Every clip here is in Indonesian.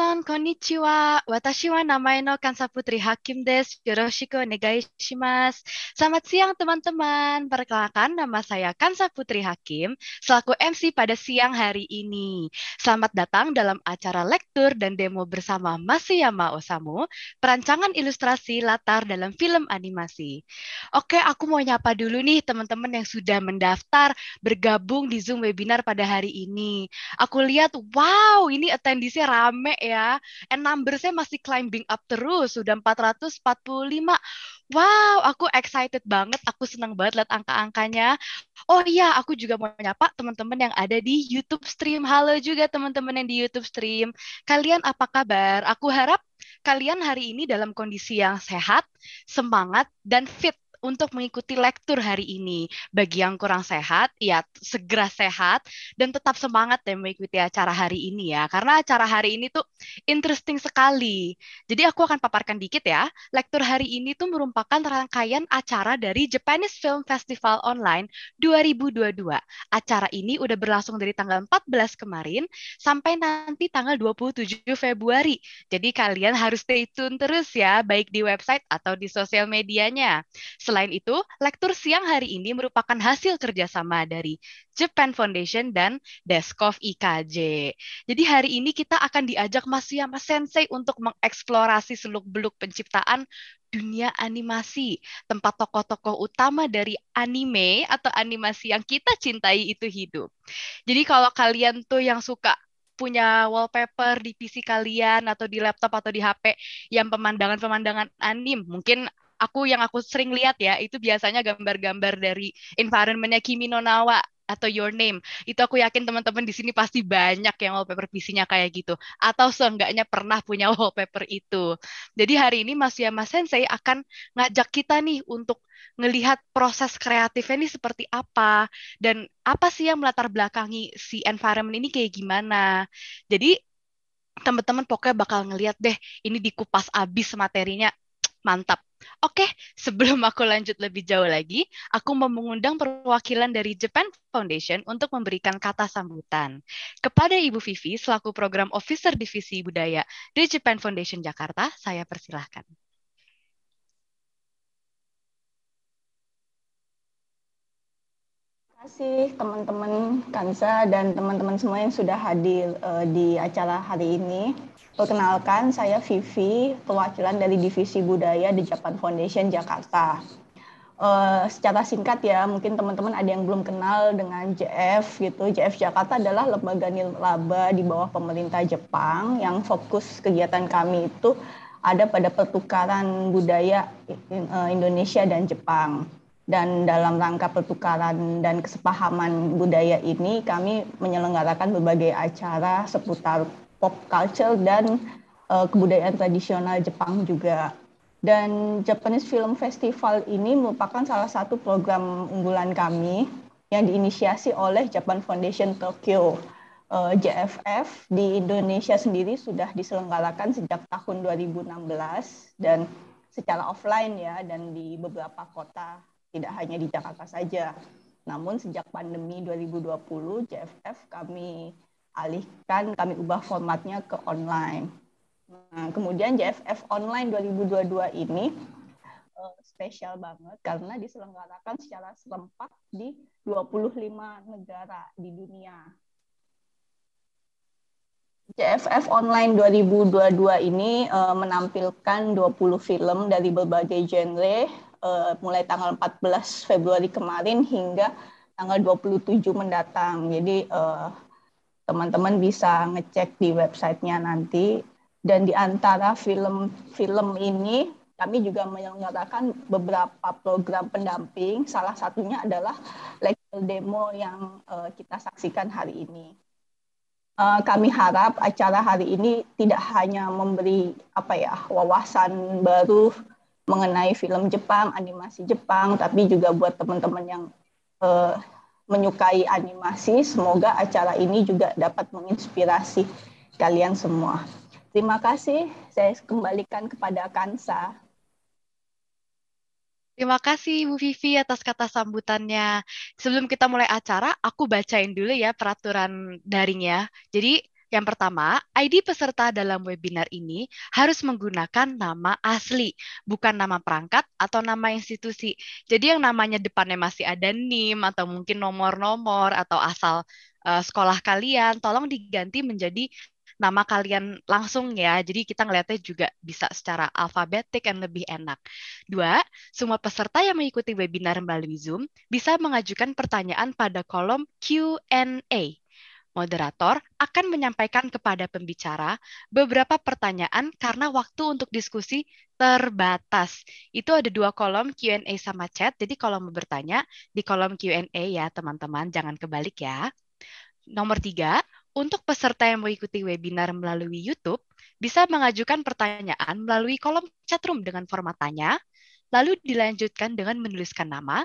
kansa putri hakim さん、こんにちは。私は名前の監査プトリハキムです。よろしくお願いします. Selamat siang teman-teman. Perkenalkan nama saya Kansa Putri Hakim selaku MC pada siang hari ini. Selamat datang dalam acara lektur dan demo bersama Masayama Osamu, perancangan ilustrasi latar dalam film animasi. Oke, aku mau nyapa dulu nih teman-teman yang sudah mendaftar bergabung di Zoom webinar pada hari ini. Aku lihat, wow, ini attendisnya rame ya ya. And number saya masih climbing up terus, sudah 445. Wow, aku excited banget, aku senang banget lihat angka-angkanya. Oh iya, aku juga mau menyapa teman-teman yang ada di YouTube stream. Halo juga teman-teman yang di YouTube stream. Kalian apa kabar? Aku harap kalian hari ini dalam kondisi yang sehat, semangat, dan fit untuk mengikuti lektur hari ini. Bagi yang kurang sehat, ya segera sehat dan tetap semangat ya mengikuti acara hari ini ya. Karena acara hari ini tuh interesting sekali. Jadi aku akan paparkan dikit ya. Lektur hari ini tuh merupakan rangkaian acara dari Japanese Film Festival Online 2022. Acara ini udah berlangsung dari tanggal 14 kemarin sampai nanti tanggal 27 Februari. Jadi kalian harus stay tune terus ya, baik di website atau di sosial medianya. Selain itu, lektur siang hari ini merupakan hasil kerjasama dari Japan Foundation dan Deskov IKJ. Jadi hari ini kita akan diajak Mas Yama Sensei untuk mengeksplorasi seluk-beluk penciptaan dunia animasi, tempat tokoh-tokoh utama dari anime atau animasi yang kita cintai itu hidup. Jadi kalau kalian tuh yang suka punya wallpaper di PC kalian atau di laptop atau di HP yang pemandangan-pemandangan anim, mungkin aku yang aku sering lihat ya itu biasanya gambar-gambar dari environmentnya Kimi no Nawa atau Your Name. Itu aku yakin teman-teman di sini pasti banyak yang wallpaper PC-nya kayak gitu. Atau seenggaknya pernah punya wallpaper itu. Jadi hari ini Mas Yama Sensei akan ngajak kita nih untuk ngelihat proses kreatifnya ini seperti apa. Dan apa sih yang melatar belakangi si environment ini kayak gimana. Jadi teman-teman pokoknya bakal ngelihat deh ini dikupas abis materinya mantap Oke, sebelum aku lanjut lebih jauh lagi, aku mau mengundang perwakilan dari Japan Foundation untuk memberikan kata sambutan. Kepada Ibu Vivi, selaku Program Officer Divisi Budaya di Japan Foundation Jakarta, saya persilahkan. Terima kasih teman-teman Kansa dan teman-teman semua yang sudah hadir uh, di acara hari ini. Perkenalkan, saya Vivi, perwakilan dari Divisi Budaya di Japan Foundation Jakarta. Uh, secara singkat ya, mungkin teman-teman ada yang belum kenal dengan JF gitu. JF Jakarta adalah lembaga nilaba di bawah pemerintah Jepang yang fokus kegiatan kami itu ada pada pertukaran budaya eh, Indonesia dan Jepang. Dan dalam rangka pertukaran dan kesepahaman budaya ini, kami menyelenggarakan berbagai acara seputar pop culture dan uh, kebudayaan tradisional Jepang juga. Dan Japanese Film Festival ini merupakan salah satu program unggulan kami yang diinisiasi oleh Japan Foundation Tokyo. Eh, JFF di Indonesia sendiri sudah diselenggarakan sejak tahun 2016 dan secara offline ya dan di beberapa kota tidak hanya di Jakarta saja. Namun sejak pandemi 2020 JFF kami alihkan, kami ubah formatnya ke online. Nah, kemudian JFF Online 2022 ini uh, spesial banget karena diselenggarakan secara serempak di 25 negara di dunia. JFF Online 2022 ini uh, menampilkan 20 film dari berbagai genre uh, mulai tanggal 14 Februari kemarin hingga tanggal 27 mendatang. Jadi uh, teman-teman bisa ngecek di websitenya nanti. Dan di antara film-film ini, kami juga menyelenggarakan beberapa program pendamping. Salah satunya adalah lecture demo yang uh, kita saksikan hari ini. Uh, kami harap acara hari ini tidak hanya memberi apa ya wawasan baru mengenai film Jepang, animasi Jepang, tapi juga buat teman-teman yang uh, menyukai animasi. Semoga acara ini juga dapat menginspirasi kalian semua. Terima kasih. Saya kembalikan kepada Kansa. Terima kasih Bu Vivi atas kata sambutannya. Sebelum kita mulai acara, aku bacain dulu ya peraturan daringnya. Jadi yang pertama, ID peserta dalam webinar ini harus menggunakan nama asli, bukan nama perangkat atau nama institusi. Jadi yang namanya depannya masih ada NIM atau mungkin nomor-nomor atau asal uh, sekolah kalian, tolong diganti menjadi nama kalian langsung ya. Jadi kita ngelihatnya juga bisa secara alfabetik dan lebih enak. Dua, semua peserta yang mengikuti webinar melalui Zoom bisa mengajukan pertanyaan pada kolom Q&A moderator akan menyampaikan kepada pembicara beberapa pertanyaan karena waktu untuk diskusi terbatas. Itu ada dua kolom Q&A sama chat. Jadi kalau mau bertanya di kolom Q&A ya teman-teman, jangan kebalik ya. Nomor tiga, untuk peserta yang mengikuti webinar melalui YouTube, bisa mengajukan pertanyaan melalui kolom chatroom dengan format tanya, lalu dilanjutkan dengan menuliskan nama,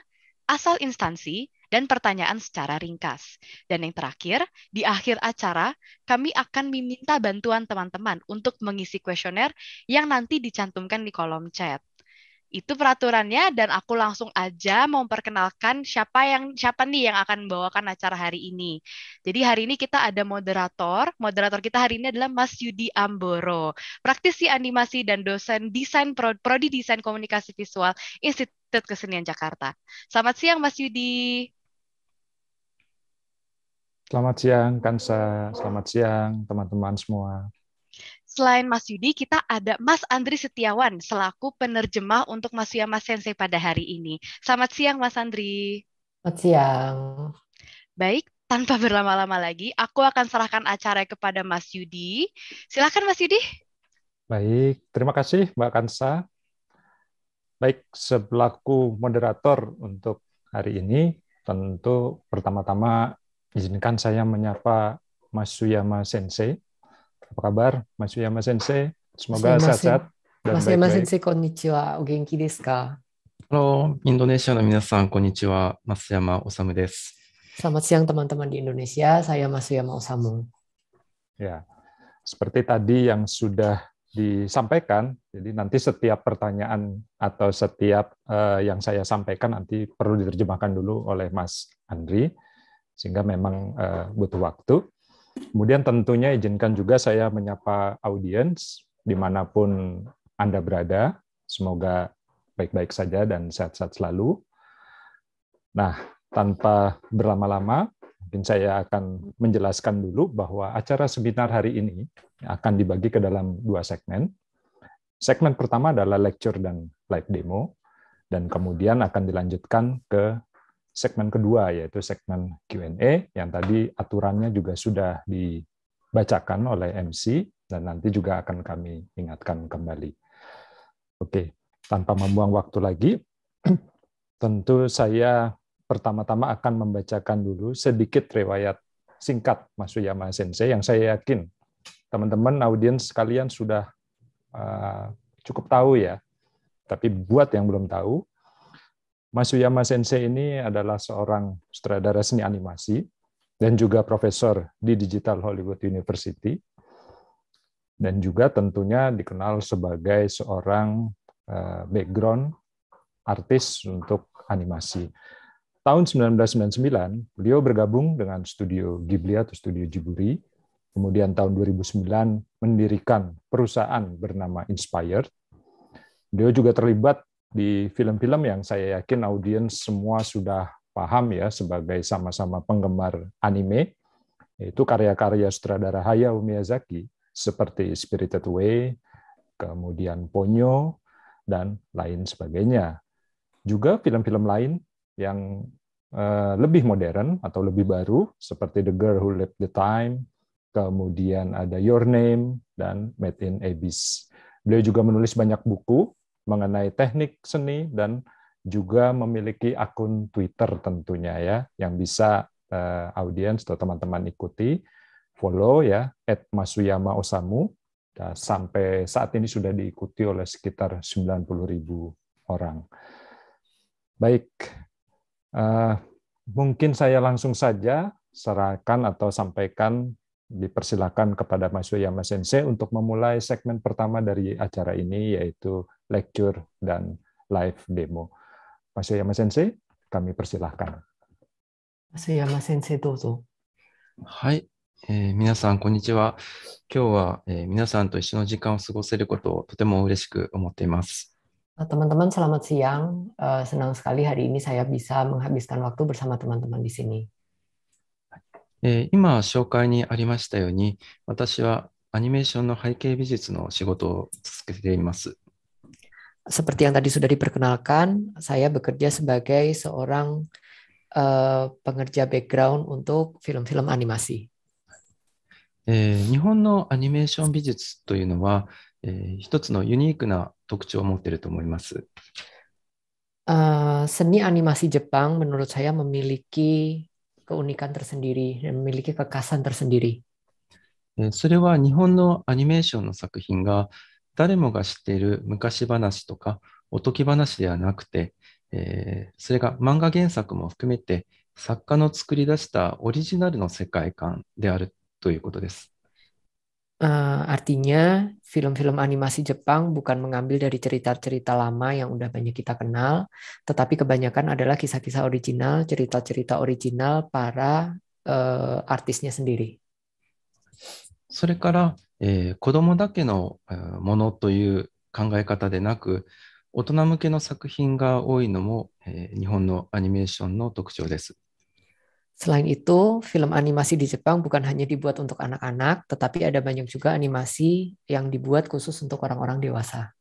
asal instansi, dan pertanyaan secara ringkas. Dan yang terakhir, di akhir acara, kami akan meminta bantuan teman-teman untuk mengisi kuesioner yang nanti dicantumkan di kolom chat. Itu peraturannya dan aku langsung aja mau memperkenalkan siapa yang siapa nih yang akan membawakan acara hari ini. Jadi hari ini kita ada moderator. Moderator kita hari ini adalah Mas Yudi Amboro, praktisi animasi dan dosen desain prodi desain komunikasi visual Institut Kesenian Jakarta. Selamat siang Mas Yudi. Selamat siang, Kansa. Selamat siang, teman-teman semua. Selain Mas Yudi, kita ada Mas Andri Setiawan selaku penerjemah untuk Mas Yama Sensei pada hari ini. Selamat siang, Mas Andri. Selamat siang. Baik, tanpa berlama-lama lagi, aku akan serahkan acara kepada Mas Yudi. Silakan Mas Yudi. Baik, terima kasih Mbak Kansa. Baik, sebelaku moderator untuk hari ini, tentu pertama-tama Izinkan saya menyapa Mas Suyama Sensei. Apa kabar Mas Suyama Sensei? Semoga sehat-sehat. Mas Suyama Sensei, konnichiwa. O genki desu ka? Halo, Indonesia Selamat siang teman-teman di Indonesia, saya Mas Suyama Osamu. Ya, seperti tadi yang sudah disampaikan, jadi nanti setiap pertanyaan atau setiap uh, yang saya sampaikan nanti perlu diterjemahkan dulu oleh Mas Andri sehingga memang uh, butuh waktu. Kemudian tentunya izinkan juga saya menyapa audiens dimanapun Anda berada. Semoga baik-baik saja dan sehat-sehat selalu. Nah, tanpa berlama-lama, mungkin saya akan menjelaskan dulu bahwa acara seminar hari ini akan dibagi ke dalam dua segmen. Segmen pertama adalah lecture dan live demo, dan kemudian akan dilanjutkan ke segmen kedua, yaitu segmen Q&A, yang tadi aturannya juga sudah dibacakan oleh MC, dan nanti juga akan kami ingatkan kembali. Oke, tanpa membuang waktu lagi, tentu saya pertama-tama akan membacakan dulu sedikit riwayat singkat Mas Uyama Sensei yang saya yakin teman-teman audiens kalian sudah eh, cukup tahu ya. Tapi buat yang belum tahu, Masuyama Sensei ini adalah seorang sutradara seni animasi dan juga profesor di Digital Hollywood University dan juga tentunya dikenal sebagai seorang eh, background artis untuk animasi. Tahun 1999, beliau bergabung dengan studio Ghibli atau studio Jiburi. Kemudian tahun 2009 mendirikan perusahaan bernama Inspired. Beliau juga terlibat di film-film yang saya yakin audiens semua sudah paham ya sebagai sama-sama penggemar anime itu karya-karya sutradara Hayao Miyazaki seperti Spirited Away, kemudian Ponyo dan lain sebagainya. Juga film-film lain yang eh, lebih modern atau lebih baru seperti The Girl Who Lived the Time, kemudian ada Your Name dan Made in Abyss. Beliau juga menulis banyak buku mengenai teknik seni dan juga memiliki akun Twitter tentunya ya yang bisa uh, audiens atau teman-teman ikuti follow ya at Masuyama Osamu nah, sampai saat ini sudah diikuti oleh sekitar 90.000 orang. Baik, uh, mungkin saya langsung saja serahkan atau sampaikan dipersilakan kepada Yama Sensei untuk memulai segmen pertama dari acara ini yaitu lecture dan live demo. Yama Sensei, kami persilahkan. Yama Sensei, dozo. Hai, えー、皆さん、こんにちは。今日は、えー、皆さんと一緒の時間を過ごせることをとても嬉しく思っています。Teman-teman, selamat siang. Eh, senang sekali hari ini saya bisa menghabiskan waktu bersama teman-teman di sini. えー、今、紹介にありましたように、私はアニメーションの背景美術の仕事を続けています。Seperti yang tadi sudah diperkenalkan, saya bekerja sebagai seorang uh, pengerja background untuk film-film animasi. えー、日本のアニメーション美術というのは、えー、一つのユニークな特徴を持っていると思います。Uh, seni animasi Jepang menurut saya memiliki keunikan tersendiri dan memiliki kekasan tersendiri. それは日本のアニメーションの作品が誰もが知っている昔話とかおとき話ではなくて、えー、それが漫画原作も含めて作家の作り出したオリジナルの世界観であるということです。Uh, artinya film-film animasi Jepang bukan mengambil dari cerita-cerita lama yang udah banyak kita kenal, tetapi kebanyakan adalah kisah-kisah original, cerita-cerita original para uh, artisnya sendiri. それから、えー、子供だけのものという考え方でなく、大人向けの作品が多いのも、えー、日本のアニメーションの特徴です。Selain itu, film animasi di Jepang bukan hanya dibuat untuk anak-anak, tetapi ada banyak juga animasi yang dibuat khusus untuk orang-orang dewasa.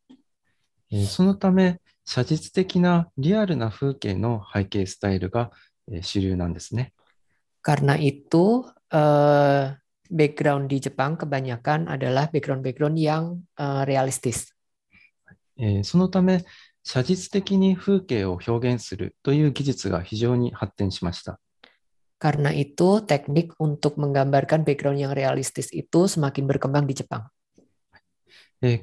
Eh, そのため、写実的なリアルな風景の背景スタイルが主流なんですね。Karena itu, eh, background di Jepang kebanyakan adalah background-background yang uh, realistis. そのため、写実的に風景を表現するという技術が非常に発展しました。karena itu teknik untuk menggambarkan background yang realistis itu semakin berkembang di Jepang. Eh,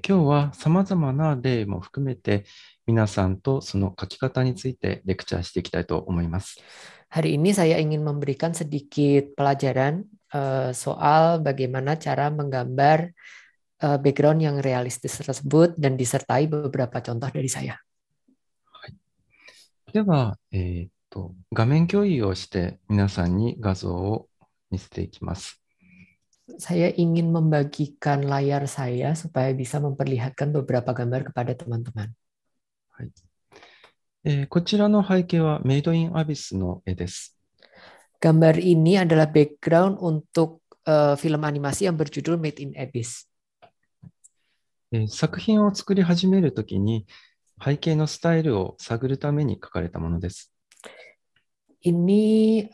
Hari ini saya ingin memberikan sedikit pelajaran eh, soal bagaimana cara menggambar eh, background yang realistis tersebut dan disertai beberapa contoh dari saya. と画面共有をして皆さんに画像を見せていきます。Saya ingin membagikan layar saya supaya bisa memperlihatkan beberapa gambar kepada teman-teman. はい、えー、こちらの背景はメイドインアビスの絵です。Gambar ini adalah background untuk uh, film animasi yang berjudul Made in Abyss. 作品を作り始めるときに背景のスタイルを探るために書かれたものです。Ini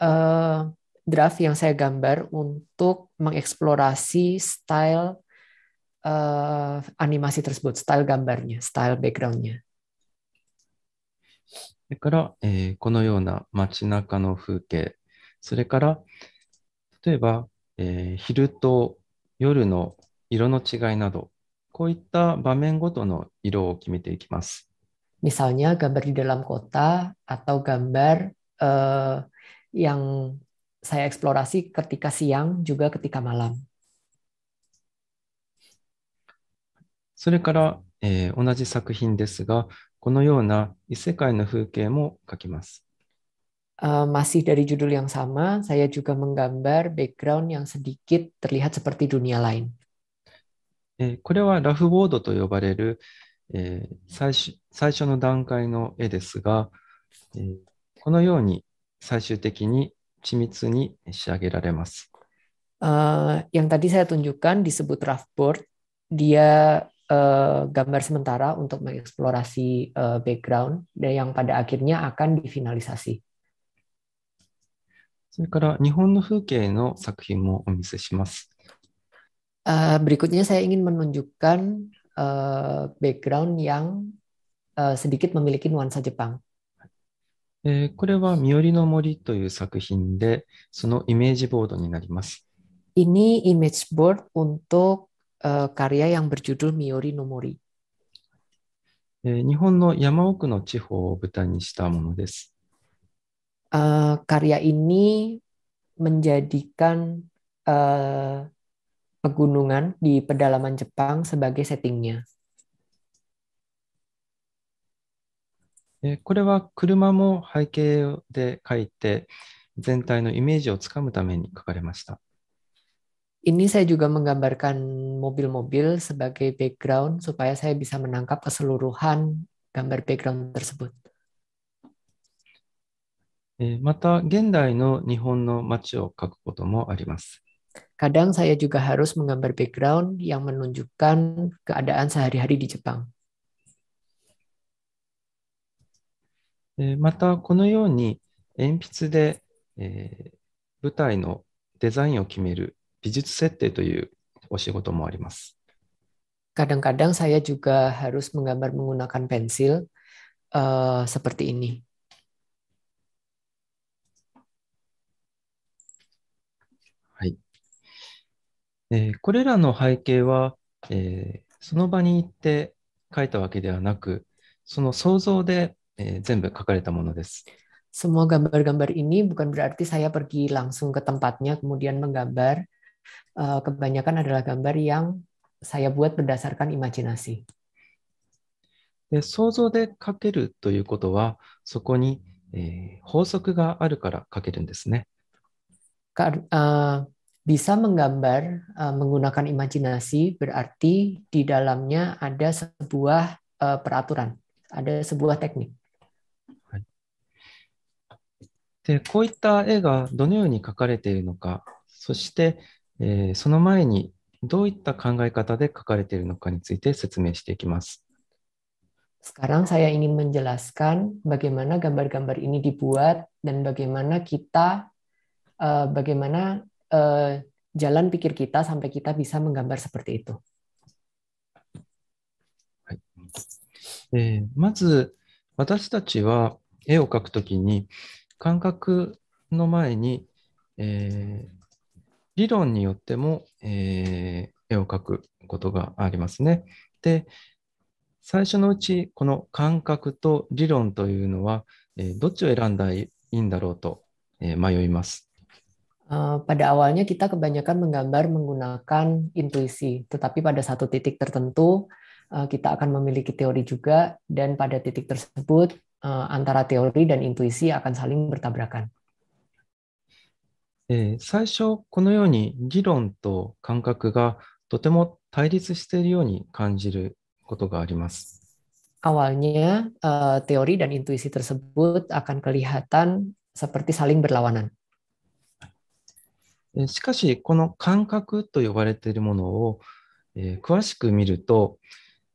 uh, draft yang saya gambar untuk mengeksplorasi style uh, animasi tersebut, style gambarnya, style backgroundnya. それから、えー、このような街中の風景、それから、例えば、えー、昼と夜の色の違いなど、こういった場面ごとの色を決めていきます。Misalnya gambar di dalam kota atau gambar uh, yang saya eksplorasi ketika siang juga ketika malam. Eh, eh, masih dari judul yang sama, saya juga menggambar background yang sedikit terlihat seperti dunia lain. えー、これはラフボードと呼ばれる、えー、最最初の段階の絵ですが、えー、このように最終的に緻密に仕上げられます。Uh, yang tadi saya tunjukkan disebut rough board, dia uh, gambar sementara untuk mengeksplorasi uh, background dan yang pada akhirnya akan difinalisasi. それから日本の風景の作品もお見せします。Uh, berikutnya saya ingin menunjukkan uh, background yang uh, sedikit memiliki nuansa Jepang. えー、これは「みよりの森」という作品で、そのイメージボードになります。Ini image board untuk、uh, eh, karya yang berjudul Miori no Mori. karya ini menjadikan eh, pegunungan di pedalaman Jepang sebagai settingnya. でこれは車も背景で書いて、全体のイメージをつかむために書かれました。Ini saya juga menggambarkan mobil-mobil sebagai background supaya saya bisa menangkap keseluruhan gambar background tersebut. また、現代の日本の街を書くこともあります。Kadang saya juga harus menggambar background yang menunjukkan keadaan sehari-hari di Jepang. また、このように鉛筆で、え舞台のデザインを決める美術設定というお仕事もあります。Kadang-kadang saya juga harus menggambar menggunakan pensil uh, seperti ini. はい。えー、これらの背景は、えー、その場に行って書いたわけではなく、その想像で Semua gambar gambar-gambar ini bukan berarti saya pergi langsung ke tempatnya kemudian menggambar. Eh, kebanyakan adalah gambar yang saya buat berdasarkan imajinasi. で想像で書けるということは、そこに、えー、法則があるから書けるんですね。Uh, eh, bisa menggambar eh, menggunakan imajinasi berarti di dalamnya ada sebuah peraturan, ada sebuah teknik. でこういった絵がどのように描かれているのかそして、えー、その前にどういった考え方で書かれているのかについて説明していきます。Sekarang saya ingin menjelaskan bagaimana gambar-gambar ini dibuat dan bagaimana kita, uh, bagaimana uh, jalan pikir kita sampai kita bisa menggambar seperti itu. はい、えまず私たちは絵を描くときに、感覚の前に、えー、理論によっても、えー、絵を描くことがありますね。で、最初のうち、この感覚と理論というのは、えー、どっちを選んだらいいんだろうと、えー、迷います。Uh, pada awalnya kita kebanyakan menggambar menggunakan intuisi, tetapi pada satu titik tertentu uh, kita akan memiliki teori juga dan pada titik tersebut Eh, antara teori dan intuisi akan saling bertabrakan. Eh, 最初、このように議論と感覚がとても対立しているように感じることがあります。Awalnya, uh, teori dan intuisi tersebut akan kelihatan seperti saling berlawanan. しかし、この感覚と呼ばれているものを、えー、詳しく見ると、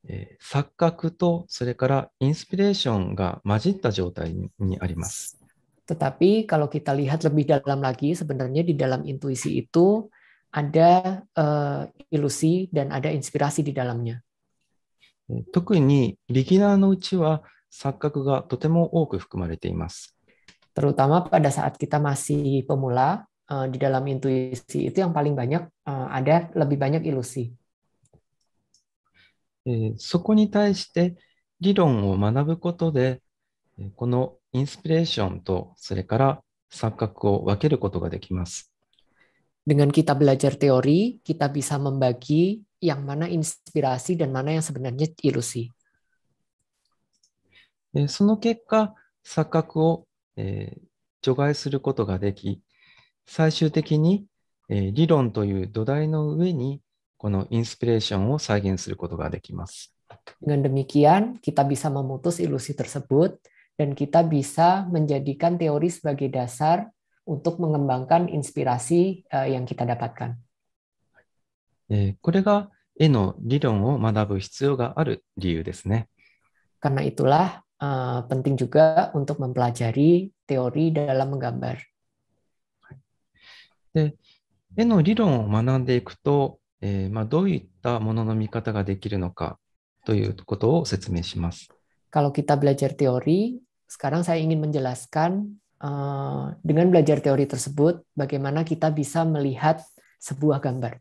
えー、錯覚とそれからインスピレーションが混じった状態にあります。Tetapi kalau kita lihat lebih dalam lagi, sebenarnya di dalam intuisi itu ada uh, ilusi dan ada inspirasi di dalamnya. Terutama pada saat kita masih pemula, uh, di dalam intuisi itu yang paling banyak uh, ada lebih banyak ilusi. えー、そこに対して理論を学ぶことで、このインスピレーションと、それから錯覚を分けることができます。Dengan kita belajar teori, kita bisa membagi yang mana inspirasi dan mana yang sebenarnya ilusi. その結果、錯覚を、えー、除外することができ、最終的に、えー、理論という土台の上にこのインスピレーションを再現することができます。Dengan demikian, kita bisa memutus ilusi tersebut dan kita bisa menjadikan teori sebagai dasar untuk mengembangkan inspirasi uh, yang kita dapatkan. これが絵の理論を学ぶ必要がある理由ですね。Karena itulah uh, penting juga untuk mempelajari teori dalam menggambar. で絵の理論を学んでいくとえー、まあ、どういったものの見方ができるのかということを説明します。Kalau kita belajar teori, sekarang saya ingin menjelaskan uh, dengan belajar teori tersebut bagaimana kita bisa melihat sebuah gambar.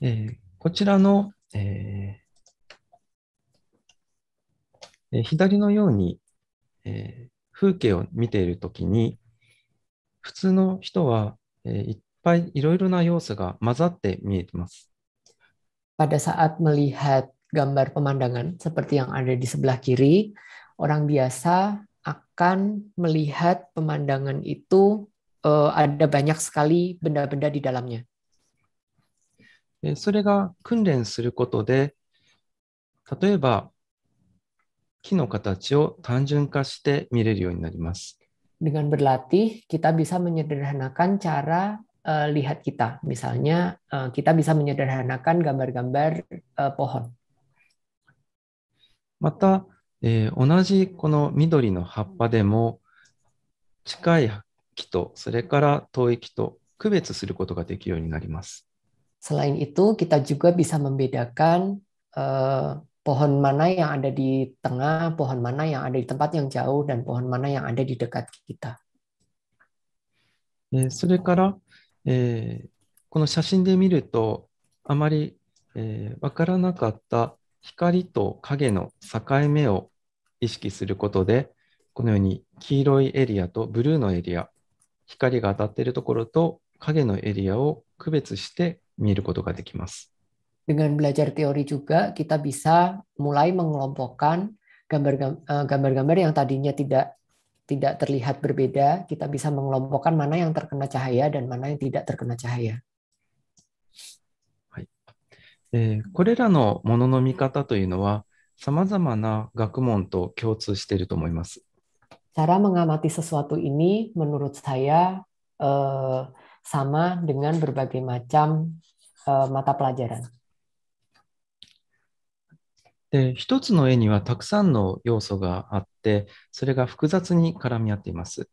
えー、こちらの、えーえー、左のように、えー、風景を見ているときに、普通の人は、えー、一ぱいいろいろな要素が混ざって見えてます。Pada saat melihat gambar pemandangan seperti yang ada di sebelah kiri, orang biasa akan melihat pemandangan itu uh, ada banyak sekali benda-benda di dalamnya. それが訓練することで、例えば木の形を単純化して見れるようになります。Dengan berlatih, kita bisa menyederhanakan cara uh, lihat kita. Misalnya uh, kita bisa menyederhanakan gambar-gambar uh, pohon. また、えー、同じこの緑の葉っぱでも近い木とそれから遠い木と区別することができるようになります。Selain itu, kita juga bisa membedakan uh, pohon mana yang ada di tengah, pohon mana yang ada di tempat yang jauh, dan pohon mana yang ada di dekat kita. それから、えー、この写真で見ると、あまり、えー、分からなかった光と影の境目を意識することで、このように黄色いエリアとブルーのエリア、光が当たっているところと影のエリアを区別して見ることができます。Dengan belajar teori juga, kita bisa mulai mengelompokkan gambar-gambar yang tadinya tidak tidak terlihat berbeda, kita bisa mengelompokkan mana yang terkena cahaya dan mana yang tidak terkena cahaya. えー、これらのものの見方というのは、さまざまな学問と共通していると思います。Cara eh, mengamati sesuatu ini menurut saya eh, sama dengan berbagai macam eh, mata pelajaran. で、一つの絵にはたくさんの要素があって、それが複雑に絡み合っています。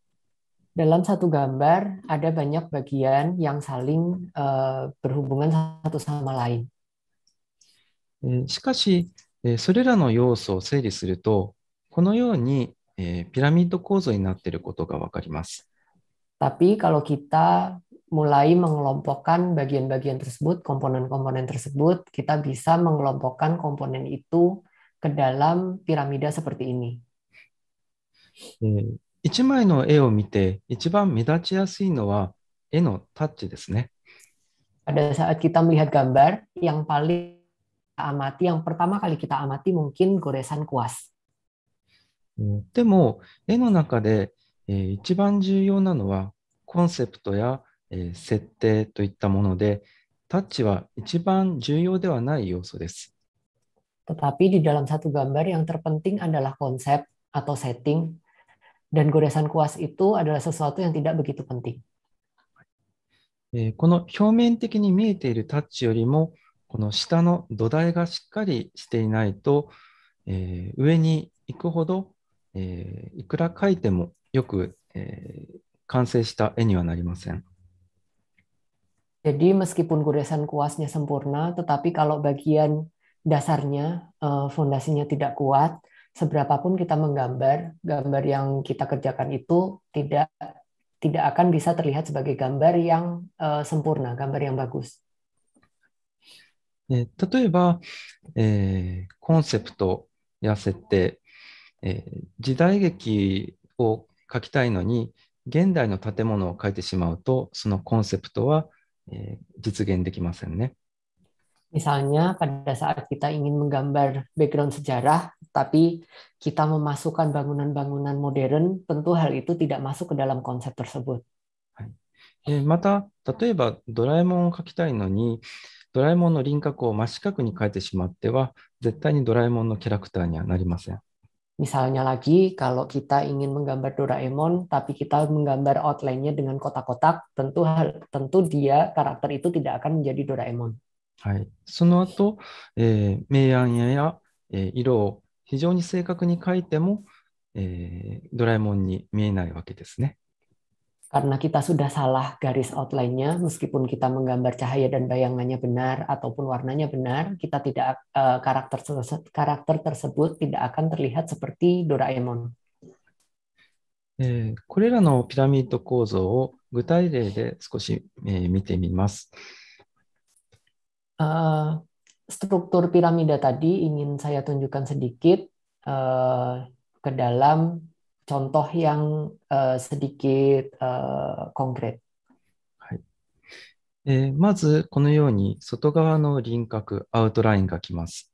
Dalam satu gambar ada banyak bagian yang saling uh, berhubungan satu sama lain. しかし、それらの要素を整理すると、このようにピラミッド構造になっていることがわかります。Tapi kalau kita mulai mengelompokkan bagian-bagian tersebut, komponen-komponen tersebut, kita bisa mengelompokkan komponen itu ke dalam piramida seperti ini. Pada saat kita melihat gambar, yang paling amati, yang pertama kali kita amati mungkin goresan kuas. Tapi, dan え設定といったもので、タッチは一番重要ではない要素です。Tetapi di dalam satu gambar yang terpenting adalah konsep atau setting, dan goresan kuas itu adalah sesuatu yang tidak begitu penting. この表面的に見えているタッチよりも、この下の土台がしっかりしていないと、えー、上に行くほど、えー、いくら書いてもよく、えー、完成した絵にはなりません。Jadi meskipun goresan kuasnya sempurna, tetapi kalau bagian dasarnya, eh, fondasinya tidak kuat, seberapapun kita menggambar, gambar yang kita kerjakan itu tidak tidak akan bisa terlihat sebagai gambar yang eh, sempurna, gambar yang bagus. Eh, 例えば、えー、コンセプトや設定、えー、時代劇を書きたいのに、現代の建物を書いてしまうと、そのコンセプトは eh, 実現できませんね。Misalnya pada saat kita ingin menggambar background sejarah, tapi kita memasukkan bangunan-bangunan modern, tentu hal itu tidak masuk ke dalam konsep tersebut. また、例えばドラえもんを描きたいのに、ドラえもんの輪郭を真四角に描いてしまっては、絶対にドラえもんのキャラクターにはなりません。Misalnya lagi, kalau kita ingin menggambar Doraemon, tapi kita menggambar outline-nya dengan kotak-kotak, tentu tentu dia karakter itu tidak akan menjadi Doraemon. Hai, はい、その後、えー、明暗やや、えー、色を非常に正確に描いても、えー、ドラえもんに見えないわけですね。karena kita sudah salah garis outline-nya, meskipun kita menggambar cahaya dan bayangannya benar ataupun warnanya benar, kita tidak eh, karakter karakter tersebut tidak akan terlihat seperti Doraemon. これらのピラミッド構造を具体例で少し見てみます。Uh, hmm, eh, eh, struktur piramida tadi ingin saya tunjukkan sedikit ke dalam contoh yang uh, sedikit uh, konkret. えー、まず、このように外側の輪郭、アウトラインがきます。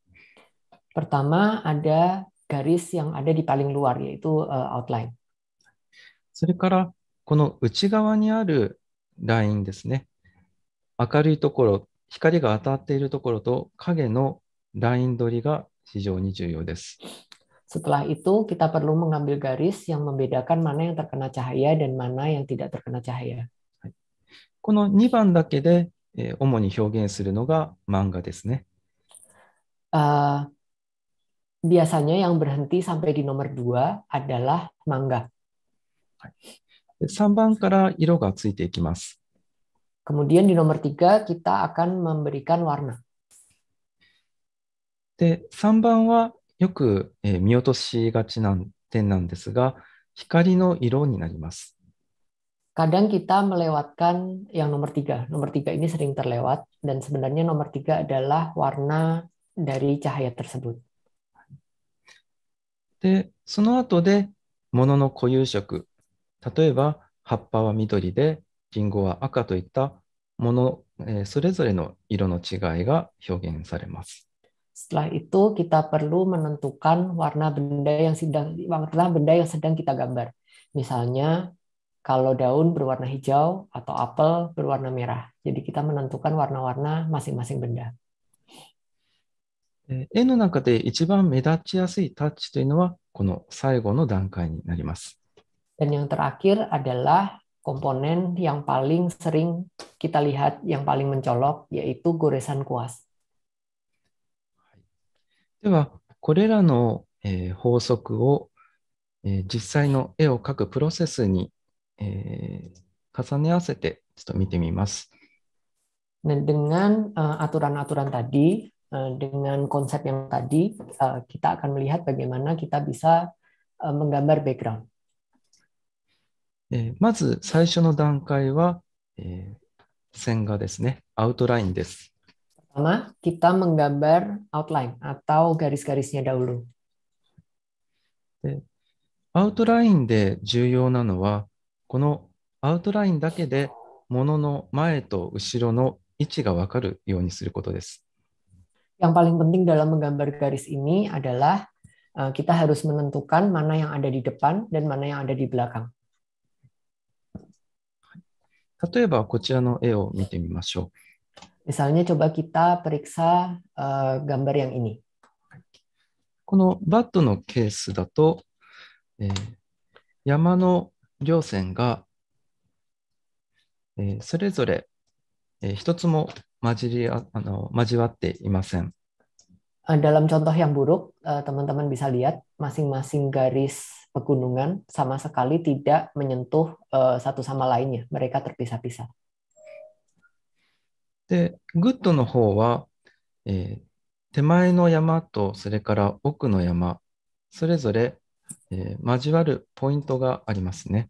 Pertama, ada garis yang ada di paling luar, yaitu uh, outline. それから、この内側にあるラインですね。明るいところ、光が当たっているところと影のライン取りが非常に重要です。Setelah itu, kita perlu mengambil garis yang membedakan mana yang terkena cahaya dan mana yang tidak terkena cahaya. この2番だけで、えー、主に表現するのが漫画ですね。Uh, biasanya yang berhenti sampai di nomor 2 adalah manga. 3 eh, di nomor 3 kita akan memberikan warna. 3番はよく、え見落としがちな点なんですが、光の色になります。Kadang kita melewatkan yang nomor tiga. Nomor tiga ini sering terlewat dan sebenarnya nomor tiga adalah warna dari cahaya tersebut. で、その後で物の固有色、例えば葉っぱは緑で、リンゴは赤といったもの、えそれぞれの色の違いが表現されます。Setelah itu kita perlu menentukan warna benda yang sedang warna benda yang sedang kita gambar. Misalnya kalau daun berwarna hijau atau apel berwarna merah. Jadi kita menentukan warna-warna masing-masing benda. 絵の中で一番目立ちやすいタッチというのはこの最後の段階になります。Dan yang terakhir adalah komponen yang paling sering kita lihat, yang paling mencolok, yaitu goresan kuas. では、これらの、えー、法則を、えー、実際の絵を描くプロセスに、えー、重ね合わせてちょっと見てみます。Dengan uh, aturan-aturan tadi, uh, dengan konsep yang tadi, uh, kita akan melihat bagaimana kita bisa uh, menggambar background. まず最初の段階は、えー、線画ですね、アウトラインです。Pertama, kita menggambar outline atau garis-garisnya dahulu. Outline でアウトラインで重要なのは、このアウトラインだけで、ものの前と後ろの位置がわかるようにすることです。Yang paling penting dalam menggambar garis ini adalah eh, kita harus menentukan mana yang ada di depan dan mana yang ada di belakang. 例えば、こちらの絵を見てみましょう。Misalnya coba kita periksa uh, gambar yang ini. このバットのケースだと、えー、山の稜線が、えー、それぞれ、えー、一つも混じりああの交わっていません。Dalam eh, eh, contoh yang buruk, teman-teman bisa lihat masing-masing garis pegunungan sama sekali tidak menyentuh satu sama lainnya. Mereka terpisah-pisah. で、グッドの方は、えー、手前の山とそれから奥の山、それぞれ、えー、交わるポイントがありますね。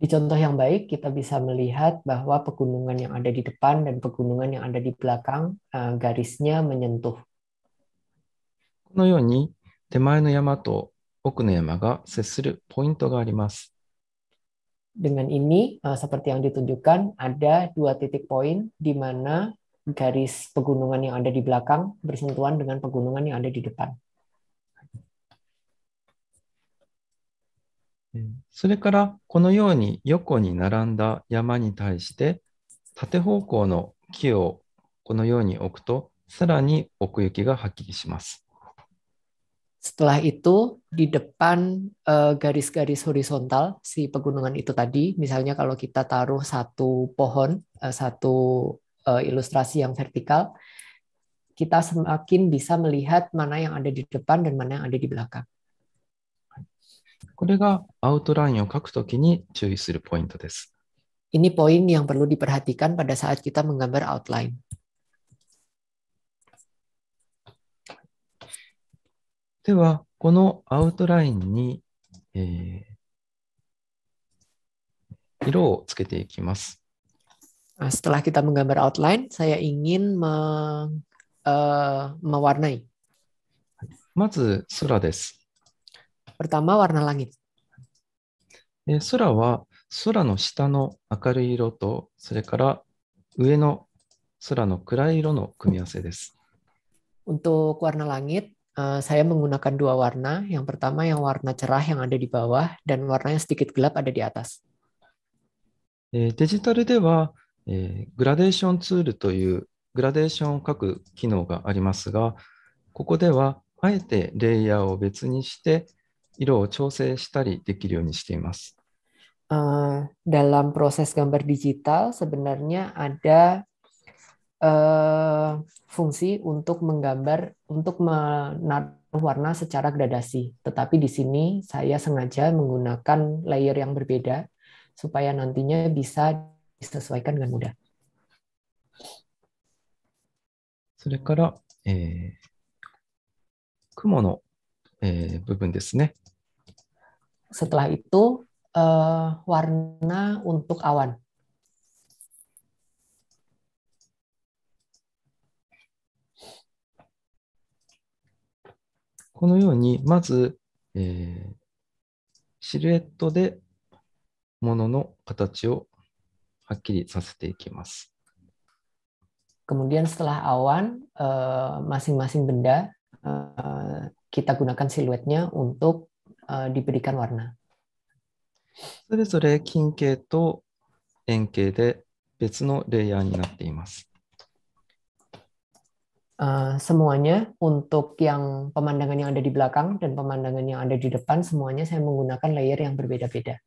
Di contoh yang baik, kita bisa melihat bahwa pegunungan yang ada di depan dan pegunungan yang ada di belakang uh, garisnya menyentuh. このように手前の山と奥の山が接するポイントがあります。Dengan ini, eh, seperti yang ditunjukkan, ada dua titik poin di mana garis pegunungan yang ada di belakang bersentuhan dengan pegunungan yang ada di depan. Hmm. それからこのように横に並んだ山に対して縦方向の木をこのように置くとさらに奥行きがはっきりします。setelah itu di depan eh, garis-garis horizontal si pegunungan itu tadi, misalnya kalau kita taruh satu pohon, eh, satu eh, ilustrasi yang vertikal, kita semakin bisa melihat mana yang ada di depan dan mana yang ada di belakang. Ini poin yang perlu diperhatikan pada saat kita menggambar outline. では、このアウトラインに、えー、色をつけていきます。Setelah kita menggambar outline, saya ingin me, uh, mewarnai. まず、空です。Pertama, warna langit. 空は空の下の明るい色と、それから上の空の暗い色の組み合わせです。Untuk warna langit, Eh, saya menggunakan dua warna. Yang pertama yang warna cerah yang ada di bawah dan warna yang sedikit gelap ada di atas. デジタルでは、えー、グラデーションツールというグラデーションを書く機能がありますが、ここではあえてレイヤーを別にして色を調整したりできるようにしています。Uh, eh, dalam proses gambar digital sebenarnya ada Eh, fungsi untuk menggambar, untuk menaruh warna secara gradasi. Tetapi di sini saya sengaja menggunakan layer yang berbeda supaya nantinya bisa disesuaikan dengan mudah. Setelah itu, eh, warna untuk awan. このように、まず、えー、シルエットで物の形をはっきりさせていきます。Kemudian setelah awan, masing-masing uh, benda uh, kita gunakan siluetnya untuk uh, diberikan warna. それぞれ近景と円形で別のレイヤーになっています。Eh, semuanya untuk yang pemandangan yang ada di belakang dan pemandangan yang ada di depan semuanya saya menggunakan layer yang berbeda-beda.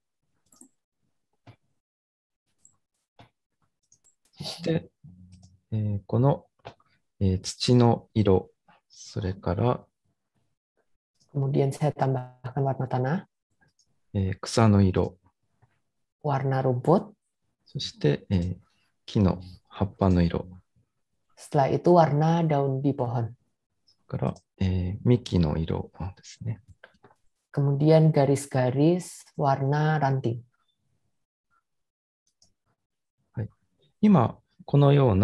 Eh, Kemudian saya tambahkan warna tanah, warna rumput, そして、えー、木の葉っぱの色。setelah itu warna daun di pohon. Eh, oh, Kemudian garis-garis warna ranting. Uh,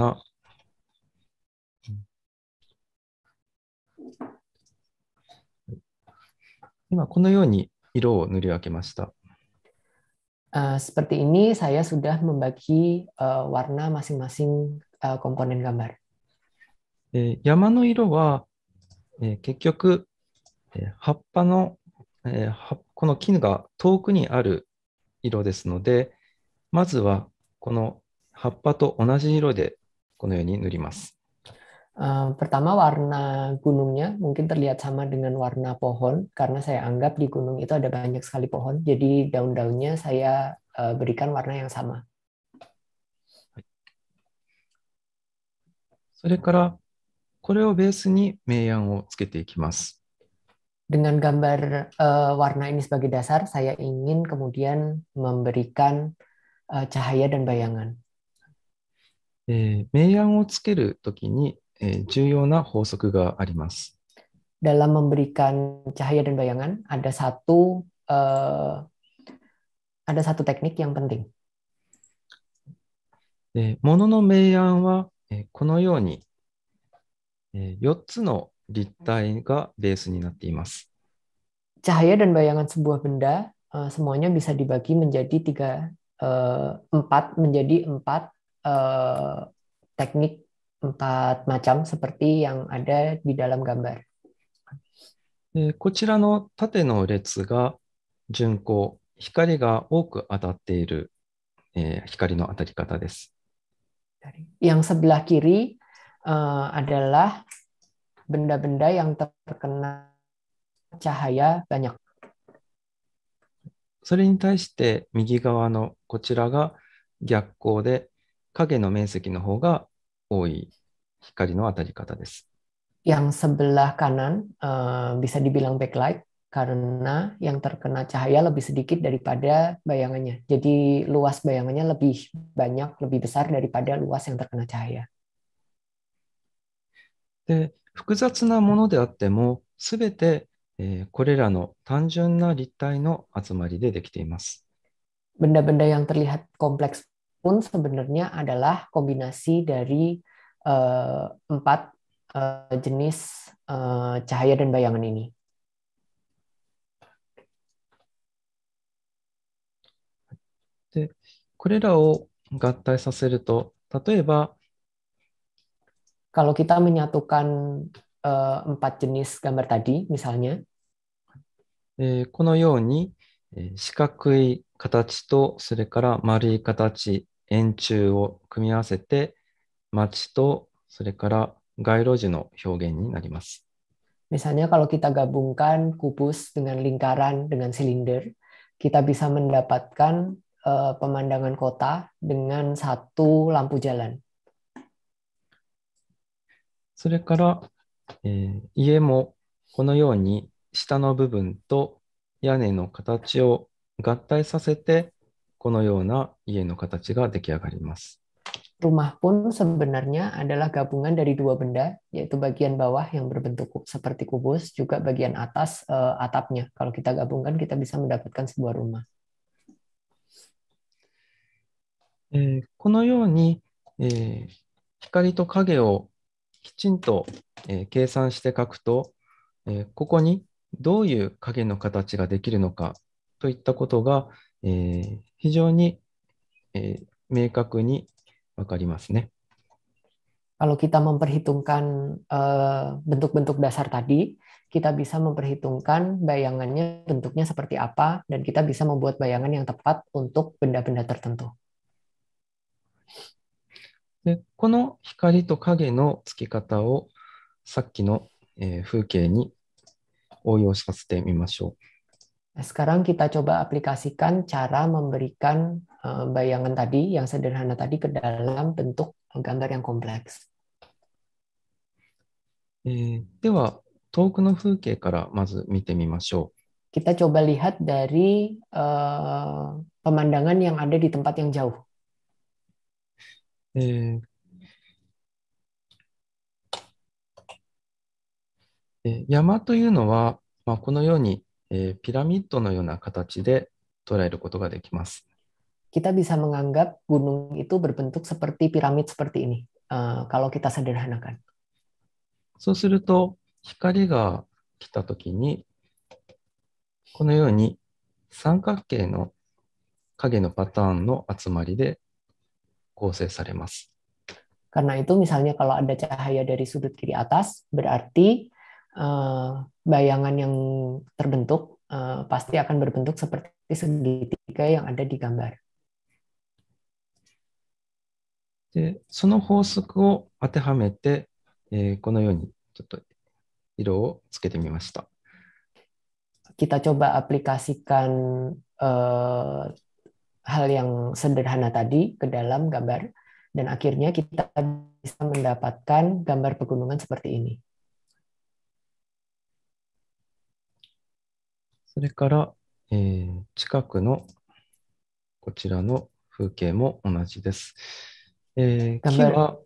seperti ini saya sudah membagi uh, warna masing-masing uh, komponen gambar. え山の色は、え結局、え葉っぱの、えこの絹が遠くにある色ですので、まずはこの葉っぱと同じ色でこのように塗ります。Uh, pertama warna gunungnya mungkin terlihat sama dengan warna pohon karena saya anggap di gunung itu ada banyak sekali pohon jadi daun-daunnya saya uh, berikan warna yang sama. それからこれをベースに明暗をつけていきます。Dengan gambar uh, warna ini sebagai dasar, saya ingin kemudian memberikan uh, cahaya dan bayangan. えー、明暗をつけるとに、重要な法則があります。Dalam memberikan cahaya dan bayangan ada satu uh, ada satu teknik yang penting. えー、ものの明暗は、えー、このように4つの立体がベースになっています。Cahaya dan bayangan sebuah benda uh, semuanya bisa dibagi menjadi tiga uh, empat menjadi empat uh, teknik empat macam seperti yang ada di dalam gambar. こちらの縦の列が順光、光が多く当たっている、えー、光の当たり方です。Yang sebelah kiri uh, adalah benda-benda yang terkena cahaya banyak. それに対して右側のこちらが逆光で影の面積の方が多い光の当たり方です。yang sebelah kanan uh, bisa dibilang backlight karena yang terkena cahaya lebih sedikit daripada bayangannya. Jadi luas bayangannya lebih banyak, lebih besar daripada luas yang terkena cahaya. で複雑なものであっても、すべて、えー、これらの単純な立体の集まりでできています。Benda-benda yang terlihat kompleks pun sebenarnya adalah kombinasi dari uh, empat uh, jenis uh, cahaya dan bayangan ini. でこれらを合体させると、例えば Kalau kita menyatukan uh, empat jenis gambar tadi, misalnya, えー、このように、えー、四角い形とそれから丸い形、円柱を組み合わせて街とそれから街路樹の表現になります。Misalnya eh, kalau kita gabungkan kubus dengan lingkaran dengan silinder, kita bisa mendapatkan uh, pemandangan kota dengan satu lampu jalan. それから、えー、家もこのように下の部分と屋根の形を合体させて、このような家の形が出来上がります。Rumah pun sebenarnya adalah gabungan dari dua benda, yaitu bagian bawah yang berbentuk seperti kubus, juga bagian atas uh, atapnya. Kalau kita gabungkan, kita bisa mendapatkan sebuah rumah. えー、このように、えー、光と影をきちんと、え計算して書くと、えここにどういう影の形ができるのかといったことが、え非常に、え明確に分かりますね。Kalau kita memperhitungkan bentuk-bentuk uh, dasar tadi, kita bisa memperhitungkan bayangannya bentuknya seperti apa dan kita bisa membuat bayangan yang tepat untuk benda-benda tertentu. でこの光と影のつき方をさっきの、えー、風景に応用させてみましょう。Sekarang kita coba aplikasikan cara memberikan bayangan tadi yang sederhana tadi ke dalam bentuk gambar yang kompleks. えー、では、遠くの風景からまず見てみましょう。Kita coba lihat dari uh, pemandangan yang ada di tempat yang jauh. えー、え山というのは、まあ、このように、えー、ピラミッドのような形で捉えることができます。Kita bisa menganggap gunung itu berbentuk seperti piramid seperti ini, uh, kalau kita sederhanakan. そうすると、光が来たときに、このように三角形の影のパターンの集まりで構成されます。Karena itu misalnya kalau ada cahaya dari sudut kiri atas, berarti uh, bayangan yang terbentuk uh, pasti akan berbentuk seperti segitiga yang ada di gambar. でその法則を当てはめて、えー、このようにちょっと色をつけてみました。Kita coba aplikasikan uh, hal yang sederhana tadi ke dalam gambar dan akhirnya kita bisa mendapatkan gambar pegunungan seperti ini. それから、えー、近くのこちらの風景も同じです。えー、gambar,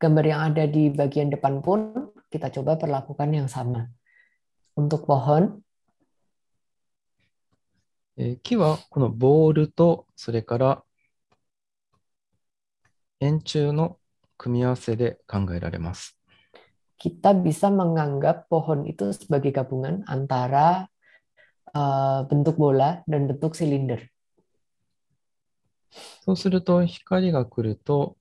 gambar yang ada di bagian depan pun kita coba perlakukan yang sama. Untuk pohon, えー、木はこのボールと、それから円柱の組み合わせで考えられます。Kita bisa menganggap pohon itu sebagai gabungan antara uh, bentuk bola dan bentuk silinder. そうすると光が来ると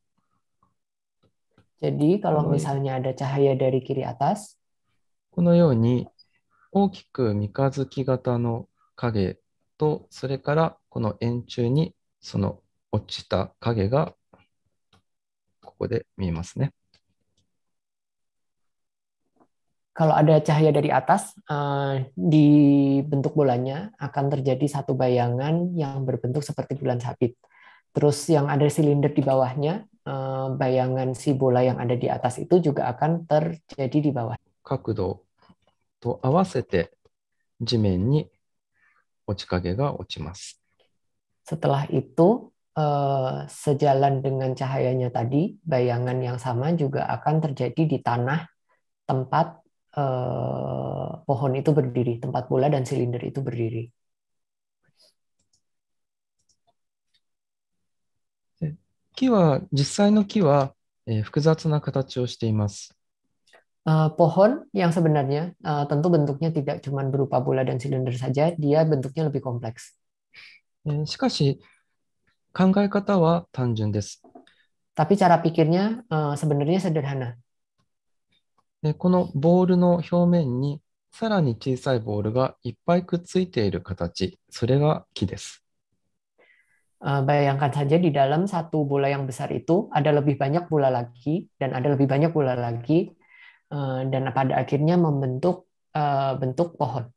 Jadi kalau misalnya ada cahaya dari kiri atas このように大きく三日月型の影と、それからこの円柱にその落ちた影がここで見えますね。Kalau ada cahaya dari atas eh, di bentuk bolanya akan terjadi satu bayangan yang berbentuk seperti bulan sabit. Terus yang ada silinder di bawahnya eh, bayangan si bola yang ada di atas itu juga akan terjadi di bawah. 角度と合わせて地面に setelah itu, eh, sejalan dengan cahayanya tadi, bayangan yang sama juga akan terjadi di tanah tempat eh, pohon itu berdiri, tempat bola dan silinder itu berdiri. Kiwa, 複雑な形をしています。Uh, pohon yang sebenarnya uh, tentu bentuknya tidak cuma berupa bola dan silinder saja, dia bentuknya lebih kompleks. Eh, Tapi cara pikirnya uh, sebenarnya sederhana. bayangkan saja di dalam satu bola yang besar itu ada lebih banyak bola lagi dan ada lebih banyak bola lagi dan pada akhirnya membentuk bentuk pohon.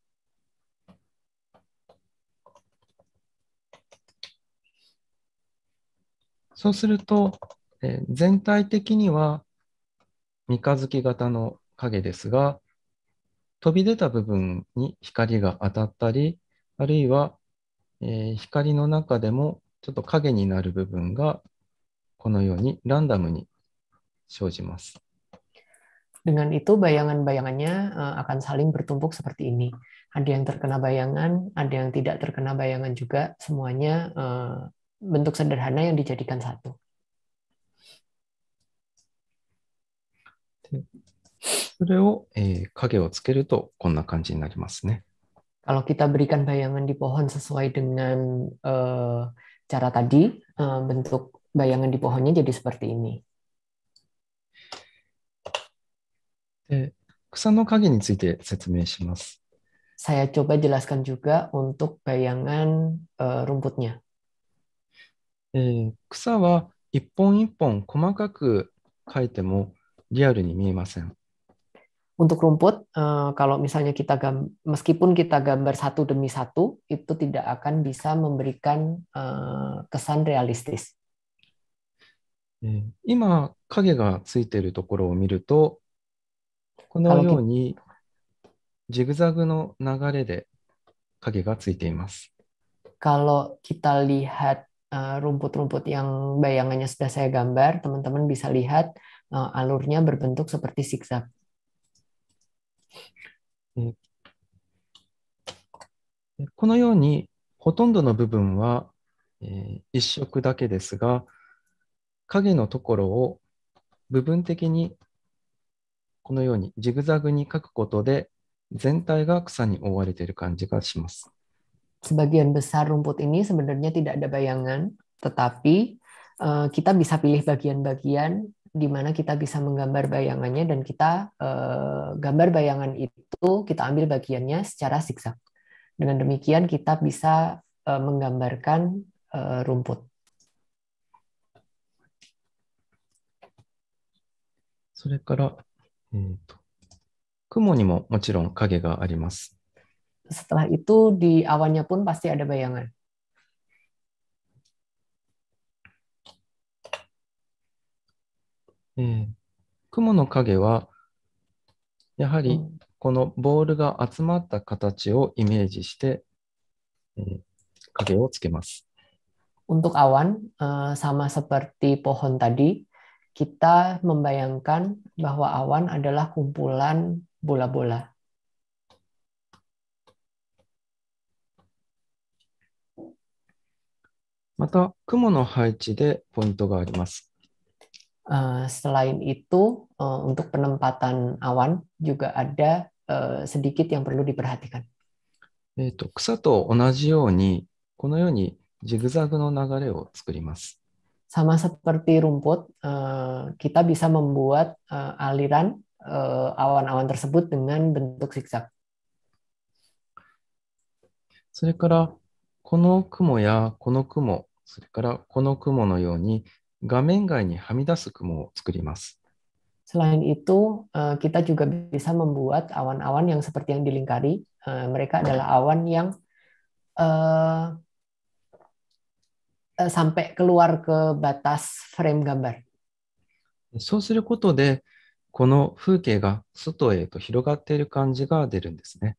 すると、え全体的には三日月型の影ですが、飛び出た部分に光が当たったり、あるいは、え光の中でもちょっと影になる部分がこのようにランダムに生じます。Dengan itu bayangan-bayangannya eh, akan saling bertumpuk seperti ini. Ada yang terkena bayangan, ada yang tidak terkena bayangan juga, semuanya eh, bentuk sederhana yang dijadikan satu. Eh, Kalau kita berikan bayangan di pohon sesuai dengan cara tadi, bentuk bayangan di pohonnya jadi seperti ini. で草の影について説明します。Saya coba jelaskan juga untuk bayangan、uh, rumputnya. えー、草は一本一本細かく描いてもリアルに見えません。Untuk rumput, uh, kalau misalnya kita gam meskipun kita gambar satu demi satu, itu tidak akan bisa memberikan uh, kesan realistis. 今、影がついているところを見ると、このようにジグザグの流れで影がついています。Kalau kita lihat rumput-rumput uh, yang bayangannya sudah saya gambar, teman-teman bisa lihat uh, alurnya berbentuk seperti zigzag. このようにほとんどの部分は、えー、一色だけですが影のところを部分的にこのようにジグザグに書くことで全体が草に覆われている感じがします。Sebagian besar rumput ini sebenarnya tidak ada bayangan, tetapi uh, kita bisa pilih bagian-bagian di mana kita bisa menggambar bayangannya dan kita uh, gambar bayangan itu kita ambil bagiannya secara zigzag. Dengan demikian kita bisa uh, menggambarkan uh, rumput. それから Hmm. Kumo ni mo mochiron kage ga arimasu. Setelah itu di awannya pun pasti ada bayangan. Hmm. 雲の影はやはりこのボールが集まった形をイメージして、えー、影をつけます。Untuk awan、uh, sama seperti pohon tadi、kita membayangkan bahwa awan adalah kumpulan bola-bola. Mata, kumo no haichi de pointo ga arimasu. Eh, selain itu, eh, untuk penempatan awan juga ada eh, sedikit yang perlu diperhatikan. えっと、草と同じように、このようにジグザグの流れを作ります。sama seperti rumput, eh, kita bisa membuat eh, aliran eh, awan-awan tersebut dengan bentuk zigzag. Ya, Selain itu, kita juga bisa membuat awan-awan yang seperti yang dilingkari. Mereka adalah awan yang Eh, sampai keluar ke batas frame gambar. そうすることで、この風景が外へと広がっている感じが出るんですね。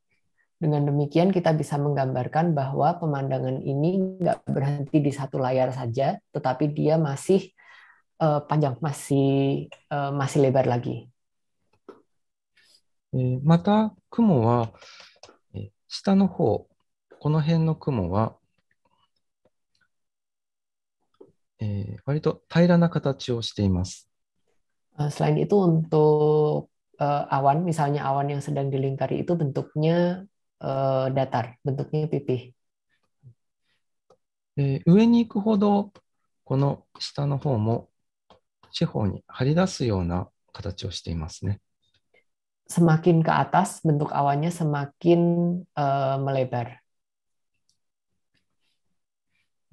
Dengan demikian kita bisa menggambarkan bahwa pemandangan ini nggak berhenti di satu layar saja, tetapi dia masih uh, panjang, masih uh, masih lebar lagi. また、雲は、下の方、この辺の雲はえー、割と平らな形をしています。Selain itu untuk uh, awan, misalnya awan yang sedang dilingkari itu bentuknya uh, datar, bentuknya pipih. Eh, えー、上に行くほどこの下の方も四方に張り出すような形をしていますね。Semakin ke atas bentuk awannya semakin uh, melebar.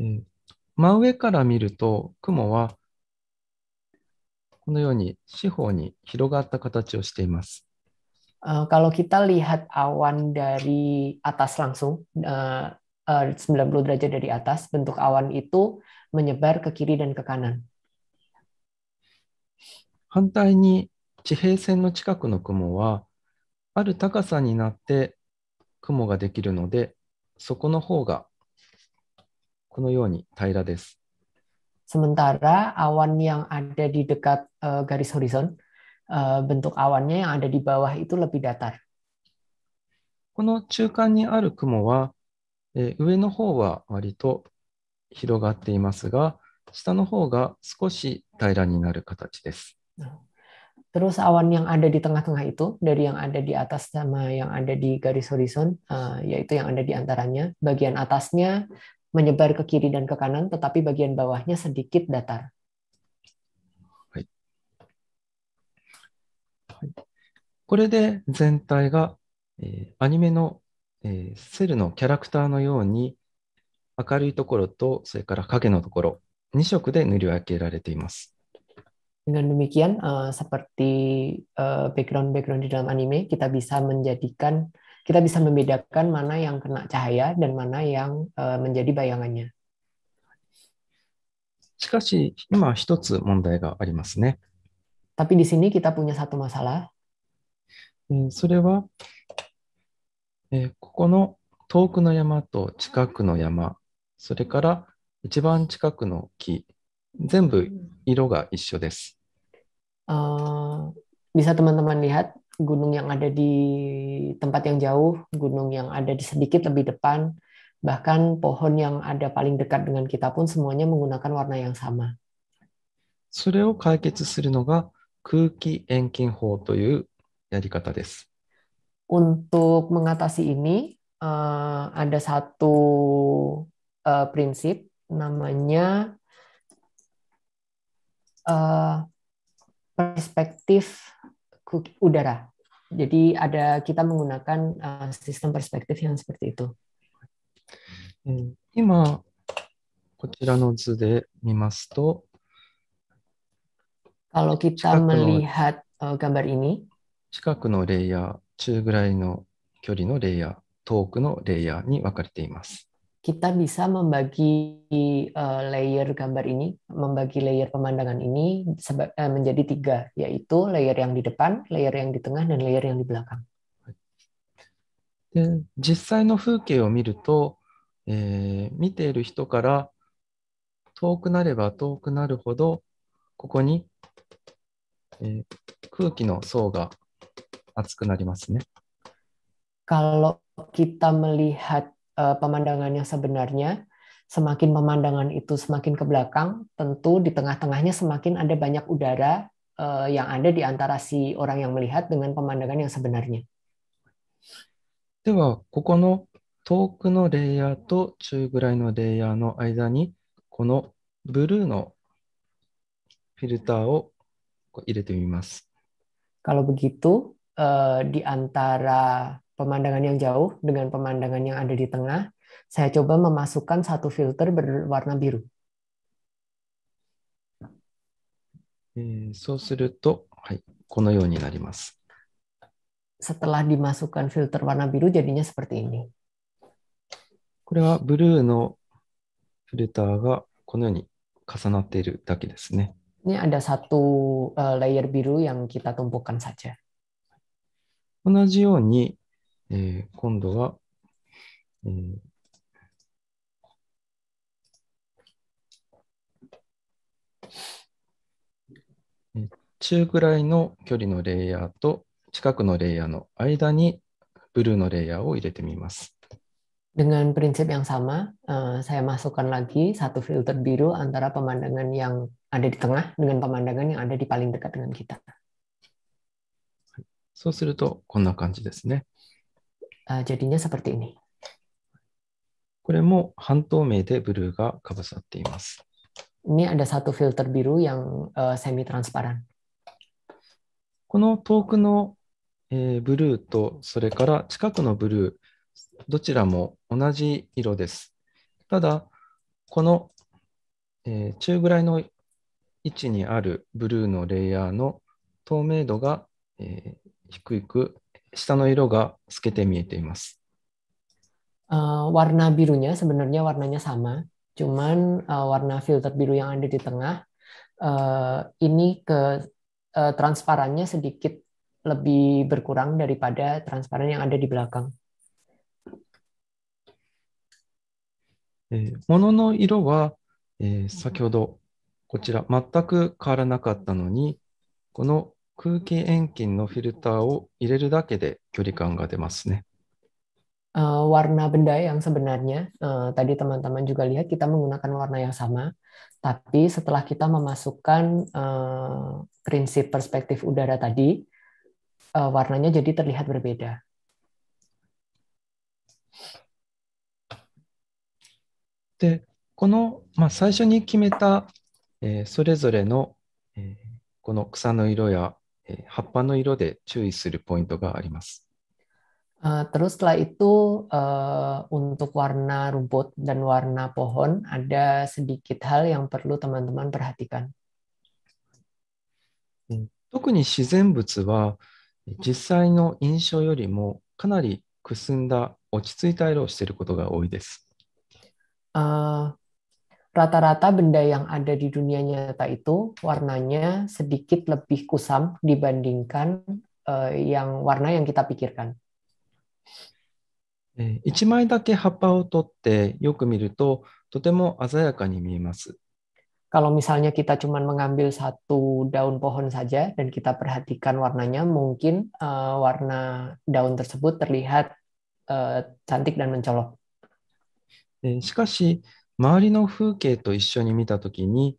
えー真上から見ると雲はこのように四方に広がった形をしています。Uh, kalau kita lihat awan dari atas langsung uh, uh, 90 derajat dari atas, bentuk awan itu menyebar ke kiri dan ke kanan. 反対に地平線の近くの雲はある高さになって雲ができるので、そこの方がこのように平らです。Sementara awan yang ada di dekat uh, garis horizon, uh, bentuk awannya yang ada di bawah itu lebih datar. この中間にある雲は、えー、上の方は割と広がっていますが、下の方が少し平らになる形です。Terus awan yang ada di tengah-tengah itu, dari yang ada di atas sama yang ada di garis horizon, uh, yaitu yang ada di antaranya, bagian atasnya menyebar ke kiri dan ke kanan, tetapi bagian bawahnya sedikit datar. Hai. これで全体が、えー、アニメの、えー、セルのキャラクターのように明るいところとそれから影のところ2色で塗り分けられています。Dengan eh, eh, demikian, uh, seperti background-background di dalam anime, kita bisa menjadikan kita bisa membedakan mana yang kena cahaya dan mana yang eh, menjadi bayangannya. しかし、今一つ問題がありますね。Tapi di sini kita punya satu masalah. それは、えー、ここの遠くの山と近くの山、それから一番近くの木、全部色が一緒です。Uh, hmm, eh, eh, bisa teman-teman lihat gunung yang ada di tempat yang jauh, gunung yang ada di sedikit lebih depan, bahkan pohon yang ada paling dekat dengan kita pun semuanya menggunakan warna yang sama. それを解決するのが空気遠近法というやり方です。Untuk mengatasi ini uh, ada satu uh, prinsip namanya uh, perspektif udara. Jadi ada kita menggunakan uh, sistem perspektif yang seperti itu. 今こちらの図で見ますと hmm. Kalau kita melihat uh, gambar ini 近くのレイヤー、中ぐらいの距離のレイヤー、遠くのレイヤーに分かれています。kita bisa membagi layer gambar ini, membagi layer pemandangan ini menjadi tiga, yaitu layer yang di depan, layer yang di tengah, dan layer yang di belakang. で実際の風景を見ると、えー、見ている人から遠くなれば遠くなるほどここに、えー、空気の層が厚くなりますね。Kalau kita melihat uh, eh, pemandangan yang sebenarnya, semakin pemandangan itu semakin ke belakang, tentu di tengah-tengahnya semakin ada banyak udara eh, yang ada di antara si orang yang melihat dengan pemandangan yang sebenarnya. では、ここの遠くのレイヤーと中ぐらいのレイヤーの間に、このブルーのフィルターを入れてみます。Kalau begitu, eh, di antara pemandangan yang jauh dengan pemandangan yang ada di tengah, saya coba memasukkan satu filter berwarna biru. Eh, Setelah dimasukkan filter warna biru, jadinya seperti ini. Ini ada satu eh, layer biru yang kita tumpukan saja. 同じようにえー、今度は、えー、中くらいの距離のレイヤーと近くのレイヤーの間にブルーのレイヤーを入れてみます。Dengan prinsip yang sama, uh, saya masukkan lagi satu filter biru antara pemandangan yang ada di tengah dengan pemandangan yang ada di paling dekat dengan kita. そうするとこんな感じですね。jadinya seperti ini. これも半透明でブルーがかぶさっています。Ini ada satu filter biru yang uh, semi transparan. この遠くの、えー、ブルーとそれから近くのブルーどちらも同じ色です。ただこの、えー、中ぐらいの位置にあるブルーのレイヤーの透明度が、えー、低く下の色が透けて見えています。Uh, warna birunya sebenarnya warnanya sama, cuman uh, warna filter biru yang ada di tengah uh, ini ke uh, transparannya sedikit lebih berkurang daripada transparan yang ada di belakang. 物の色は、えー、先ほどこちら全く変わらなかったのにこの空気遠近のフィルターを入れるだけで距離感が出ますね。Uh, warna benda yang sebenarnya uh, tadi teman-teman juga lihat kita menggunakan warna yang sama, tapi setelah kita memasukkan uh, prinsip perspektif udara tadi, uh, warnanya jadi terlihat berbeda. De, この、まあ、最初に決めた、えー、それぞれの、えー、この草の色やえ葉っぱの色で注意するポイントがあります。Uh, terus setelah itu uh, untuk warna rumput dan warna pohon ada sedikit hal yang perlu teman-teman perhatikan. 特に自然物は実際の印象よりもかなりくすんだ落ち着いた色をしていることが多いです。Uh, Rata-rata benda yang ada di dunia nyata itu warnanya sedikit lebih kusam dibandingkan uh, yang warna yang kita pikirkan. Eh, 1枚だけ葉っぱを取ってよく見るととても鮮やかに見えます。Kalau misalnya kita cuma mengambil satu daun pohon saja dan kita perhatikan warnanya, mungkin uh, warna daun tersebut terlihat uh, cantik dan mencolok. しかし、周りの風景と一緒に見た時に、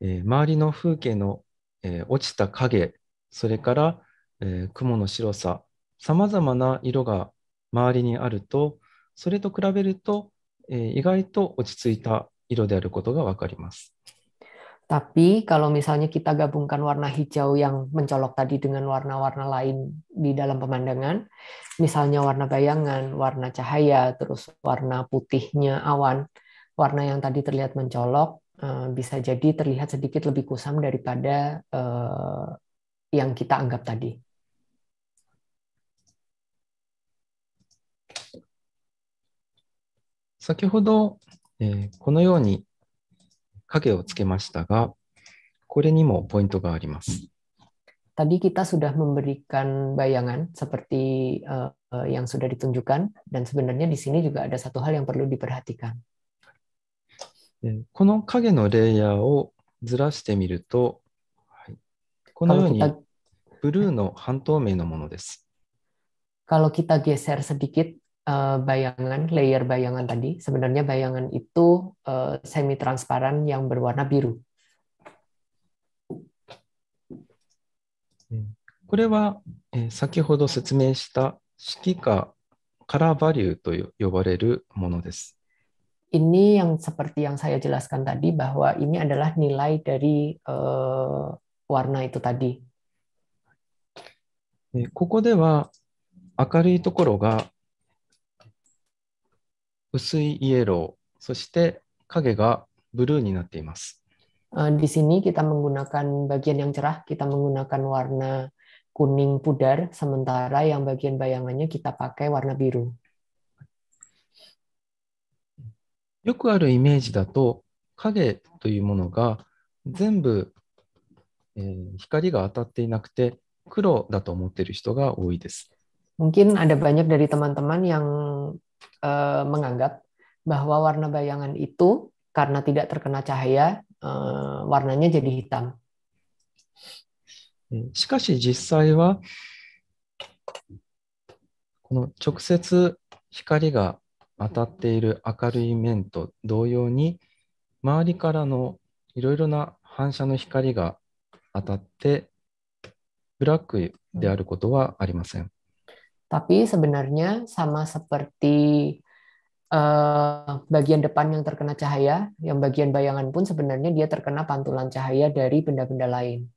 えー、周りの風景の、えー、落ちた影それから、えー、雲の白ささまざまな色が周りにあるとそれと比べると、えー、意外と落ち着いた色であることが分かります。Tapi kalau misalnya kita gabungkan warna hijau yang mencolok tadi dengan warna-warna lain di dalam pemandangan, misalnya warna bayangan, warna cahaya, terus warna putihnya awan, warna yang tadi terlihat mencolok eh, bisa jadi terlihat sedikit lebih kusam daripada eh, yang kita anggap tadi. Eh, tadi kita sudah memberikan bayangan seperti uh, yang sudah ditunjukkan dan sebenarnya di sini juga ada satu hal yang perlu diperhatikan. この影のレイヤーをずらしてみると、はい、このようにブルーの半透明のものです。Kalau kita geser sedikit uh, bayangan, layer bayangan tadi, sebenarnya bayangan itu uh, semi transparan yang berwarna biru. これは、えー、先ほど説明した色化カラーバリューと呼ばれるものです。ini yang seperti yang saya jelaskan tadi bahwa ini adalah nilai dari uh, warna itu tadi. Eh, ここでは明るいところが薄いイエロー、そして影がブルーになっています。Di sini kita menggunakan bagian yang cerah, kita menggunakan warna kuning pudar, sementara yang bagian bayangannya kita pakai warna biru. よくあるイメージだと影というものが全部、えー、光が当たっていなくて黒だと思っている人が多いです。Mungkin ada banyak dari teman-teman yang uh, menganggap bahwa warna bayangan itu karena tidak terkena cahaya uh, warnanya jadi hitam. しかし実際はこの直接光が当たっている明るい面と同様に周りからのいろいろな反射の光が当たってブラックであることはありません。Tapi sebenarnya sama seperti uh, bagian depan yang terkena cahaya, yang bagian bayangan pun sebenarnya dia terkena pantulan cahaya dari benda-benda lain.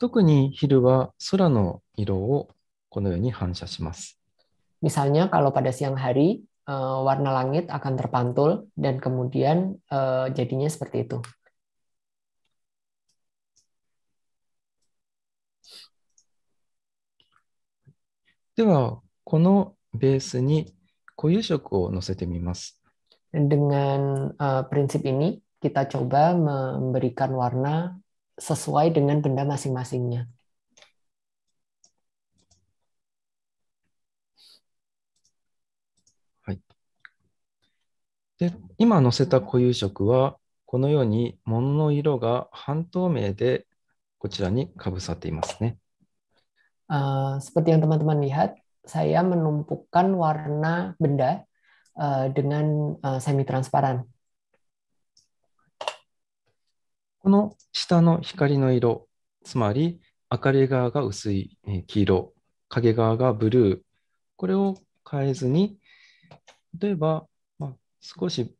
特に昼は空の色をこのように反射します。Misalnya kalau pada siang hari eh, warna langit akan terpantul dan kemudian eh, jadinya seperti itu. Dewa, kono base ni koyu shoku Dengan eh, prinsip ini, kita coba memberikan warna sesuai dengan benda masing-masingnya. で今載せた固有色はこのように物の色が半透明でこちらにかぶさっていますね。Uh, seperti yang teman-teman lihat, saya menumpukkan warna benda uh, dengan uh, semi transparan. この下の光の色、つまり明るい側が薄い黄色、影側がブルー、これを変えずに、例えば少し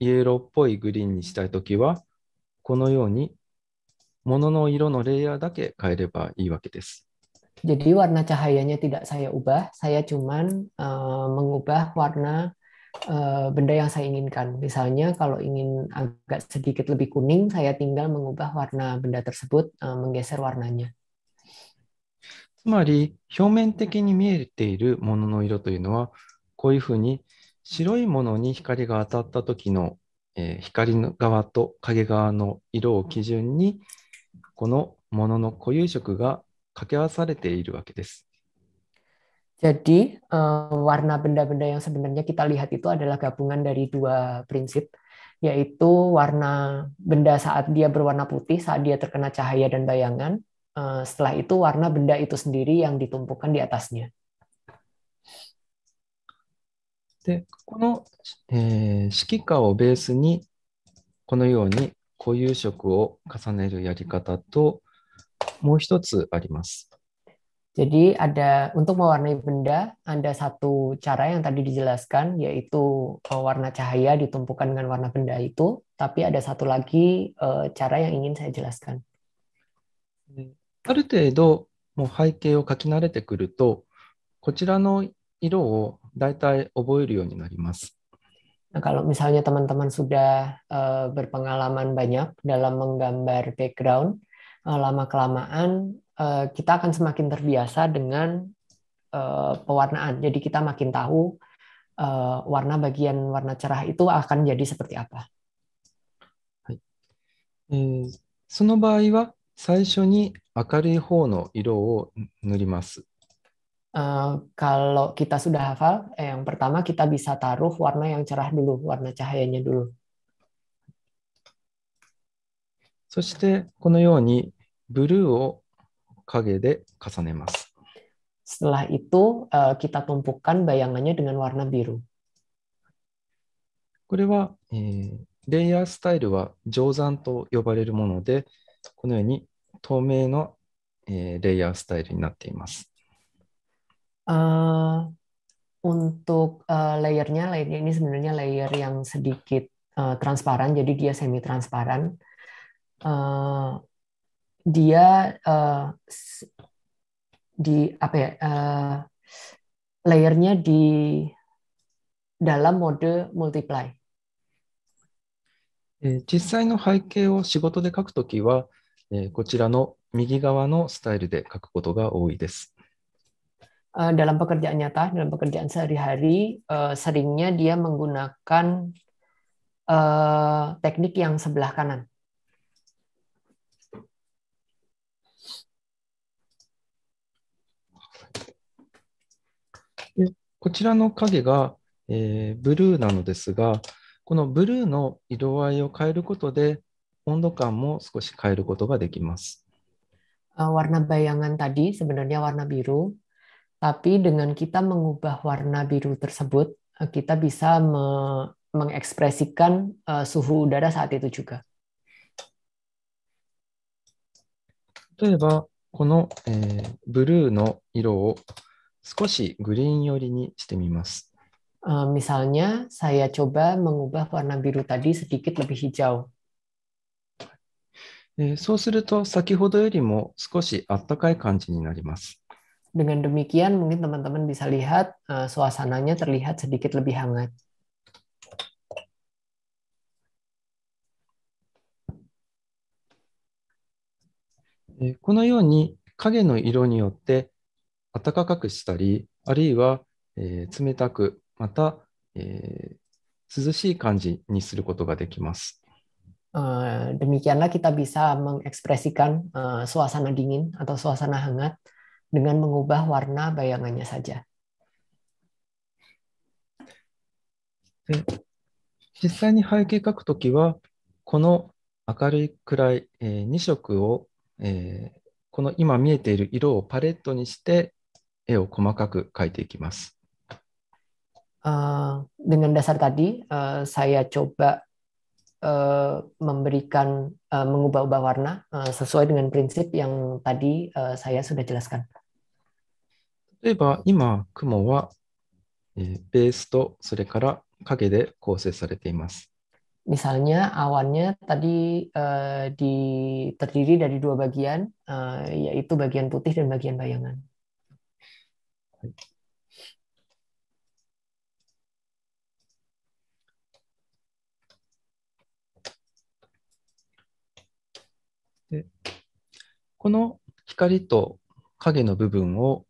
イエローっぽいグリーンにしたいときは、このように物の色のレイヤーだけ変えればいいわけです。Jadi warna cahayanya tidak saya ubah, saya cuman uh, mengubah warna uh, benda yang saya inginkan. Misalnya kalau ingin agak sedikit lebih kuning, saya tinggal mengubah warna benda tersebut, uh, menggeser warnanya. つまり表面的に見えているものの色というのはこういうふうに白いものに光が当たった時の、えー、光の側と影側の色を基準にこのものの固有色が掛け合わされているわけです。Jadi, uh, warna benda-benda yang sebenarnya kita lihat itu adalah gabungan dari dua prinsip, yaitu warna benda saat dia berwarna putih, saat dia terkena cahaya dan bayangan, uh, setelah itu warna benda itu sendiri yang ditumpukan di atasnya. で、この、えー、指揮下をベースに、このように固有色を重ねるやり方と、もう一つあります。Jadi ada untuk mewarnai benda ada satu cara yang tadi dijelaskan yaitu warna cahaya ditumpukan dengan warna benda itu, tapi ada satu lagi uh, cara yang ingin saya jelaskan. ある程度もう背景を描き慣れてくると、こちらの色を大体覚えるようになります。Nah, kalau misalnya teman-teman sudah uh, berpengalaman banyak dalam menggambar background, uh, lama-kelamaan uh, kita akan semakin terbiasa dengan uh, pewarnaan. Jadi kita makin tahu uh, warna bagian warna cerah itu akan jadi seperti apa. はいえー、その場合は最初に明るい方の色を塗ります。Eh, kalau kita sudah hafal, eh, yang pertama kita bisa taruh warna yang cerah dulu, warna cahayanya dulu. Setelah itu uh, kita tumpukan bayangannya dengan warna biru. これは、えー、レイヤースタイルは定山と呼ばれるもので、このように透明の、えー、レイヤースタイルになっています。Uh, untuk uh, layernya, layernya ini sebenarnya layer yang sedikit uh, transparan, jadi dia semi transparan. Uh, dia uh, di apa ya? Uh, layernya di dalam mode multiply. 実際の背景を仕事で書くときは、こちらの右側のスタイルで書くことが多いです。Eh, dalam pekerjaan nyata, dalam pekerjaan sehari-hari, eh, seringnya dia menggunakan eh, teknik yang sebelah kanan. kanan. こちらの影が、えー、ブルーなのですが、このブルーの色合いを変えることで、温度感も少し変えることができます。warna bayangan tadi sebenarnya warna biru, tapi dengan kita mengubah warna biru tersebut, eh, kita bisa me mengekspresikan uh, suhu udara saat itu juga. misalnya, saya coba mengubah warna biru tadi sedikit lebih hijau. lebih sedikit hijau. Dengan demikian mungkin teman-teman bisa lihat uh, suasananya terlihat sedikit lebih hangat. Eh, このように影の色によって暖かくしたり、あるいは、えー、冷たく、また、えー、涼しい感じにすることができます。Uh, demikianlah kita bisa mengekspresikan eh, suasana dingin atau suasana hangat dengan mengubah warna bayangannya saja. 色をえーこの今見えている色をパレットにして絵を細かく描いていきます uh dengan dasar tadi, uh, saya coba uh, memberikan uh, mengubah-ubah warna uh, sesuai dengan prinsip yang tadi uh, saya sudah jelaskan. 例えば今、雲は、えベースとそれから影で構成されています。Misalnya awannya tadi uh, di, terdiri dari dua bagian, uh, yaitu bagian putih dan bagian bayangan. でこの光と影の部分を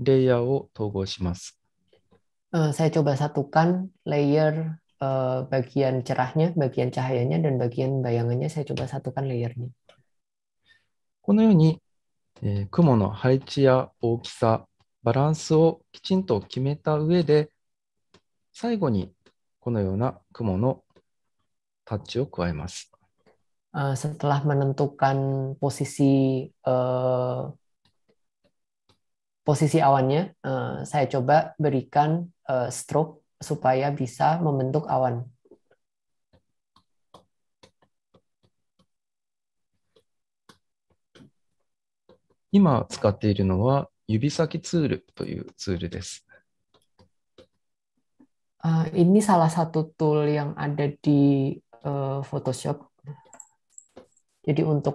layer を統合します。Uh, saya coba satukan layer uh, bagian cerahnya, bagian cahayanya, dan bagian bayangannya saya coba satukan layernya. このように、えー、雲の配置や大きさ、バランスをきちんと決めた上で、最後にこのような雲のタッチを加えます。Uh, setelah menentukan posisi uh, posisi awannya uh, saya coba berikan uh, stroke supaya bisa membentuk awan. Ima eh, ini salah satu tool yang ada di Photoshop. Jadi untuk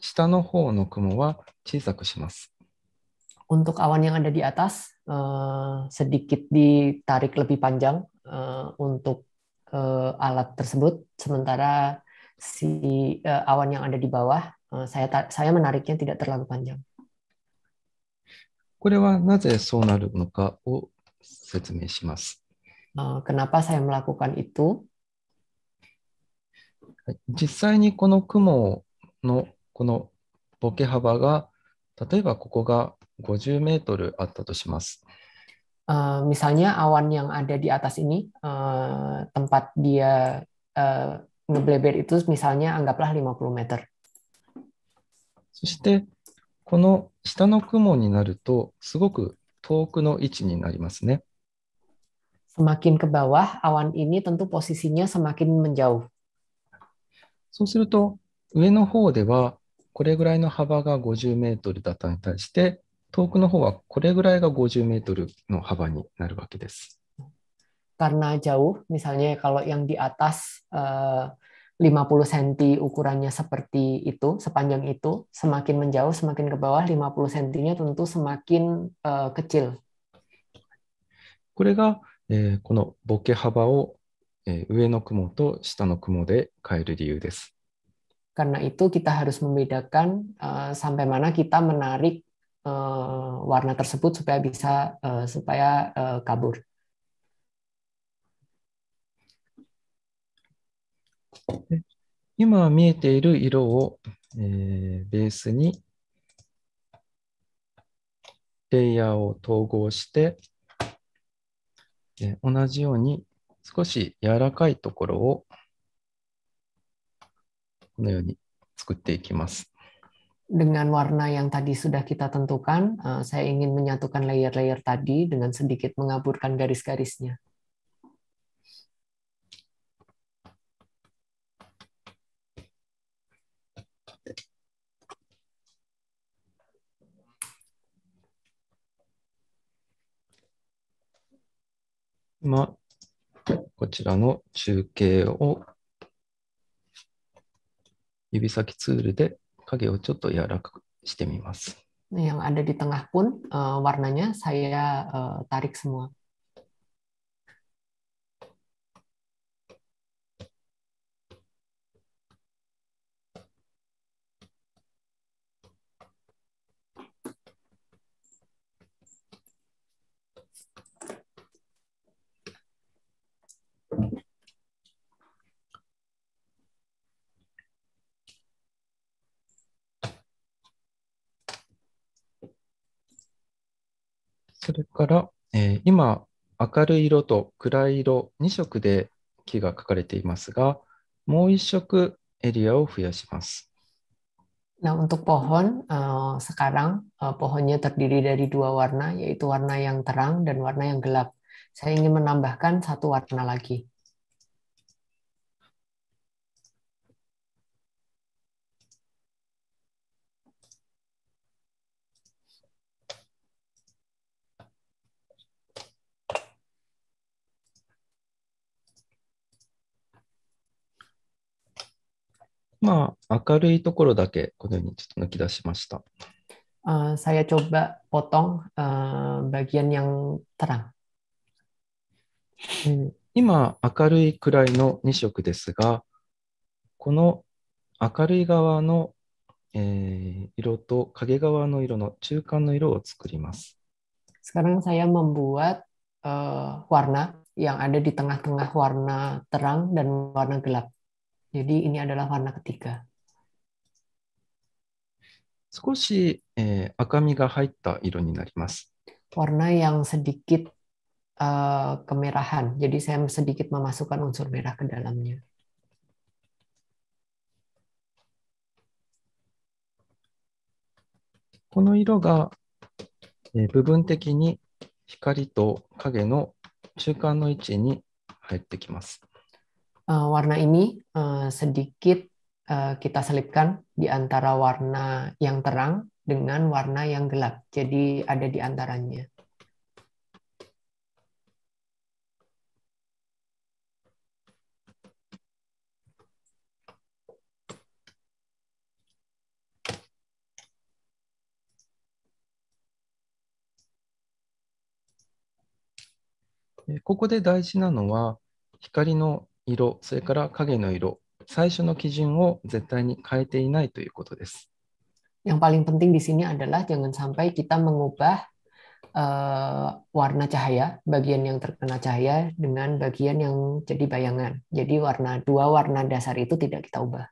下の方の雲は小さくします。Untuk awan yang ada di atas, uh, sedikit ditarik lebih panjang uh, untuk uh, alat tersebut. Sementara si uh, awan yang ada di bawah, uh, saya saya menariknya tidak terlalu panjang. これはなぜそうなるのかを説明します。Uh, kenapa saya melakukan itu? 実際にこの雲のこのボケ幅が例えばここが50メートルあったとします。Uh, misalnya awan yang ada di atas ini uh, tempat dia uh, ngebleber itu misalnya anggaplah 50 meter. そしてこの下の雲になるとすごく遠くの位置になりますね。Semakin ke bawah awan ini tentu posisinya semakin menjauh. そうすると上の方ではこれぐらいの幅が50メートルだったのに対して、遠くの方はこれぐらいが50メートルの幅になるわけです。Karena jauh, misalnya kalau yang di atas uh, 50 cm ukurannya seperti itu, sepanjang itu, semakin menjauh, semakin ke bawah, 50 cm-nya tentu semakin uh, kecil. これが、えー、このボケ幅を、えー、上の雲と下の雲で変える理由です。Karena itu kita harus membedakan uh, sampai mana kita menarik uh, warna tersebut supaya bisa uh, supaya uh, kabur. 今見えている色を、えー、ベースにレイヤーを統合して、えー、同じように少し柔らかいところをこのように作っていきます。dengan warna yang tadi sudah kita tentukan, eh, saya ingin menyatukan layer-layer tadi dengan sedikit mengaburkan garis-garisnya. Nah, こちらの中継を指先ツールで影をちょっと柔らかくしてみます。Yang ada di tengah pun uh, warnanya saya uh, tarik semua. るい色と暗い色2色で木が描かれていますがもう1色エリアを増やします nah untuk pohon uh, sekarang uh, pohonnya terdiri dari dua warna, yaitu warna yang terang dan warna yang gelap. Saya ingin menambahkan satu warna lagi. まあ、明るいところだけこのようにちょっと抜き出しました。Uh, saya coba potong uh, bagian yang terang. 今、明るいくらいの2色ですが、この明るい側の、えー、色と影側の色の中間の色を作ります。Sekarang saya membuat uh, warna yang ada di tengah-tengah warna terang dan warna gelap. Jadi ini adalah warna ketiga. 少し、えー、赤みが入った色になります。warna eh, yang sedikit uh, kemerahan. Jadi saya sedikit memasukkan unsur merah ke dalamnya. Kono uh, warna ini uh, sedikit uh, kita selipkan di antara warna yang terang dengan warna yang gelap. Jadi ada di ここで大事なのは光の色、それから影の色、最初の基準を絶対に変えていないということです。Yang paling penting di sini adalah jangan sampai kita mengubah uh, warna cahaya, bagian yang terkena cahaya dengan bagian yang jadi bayangan. Jadi warna dua warna dasar itu tidak kita ubah.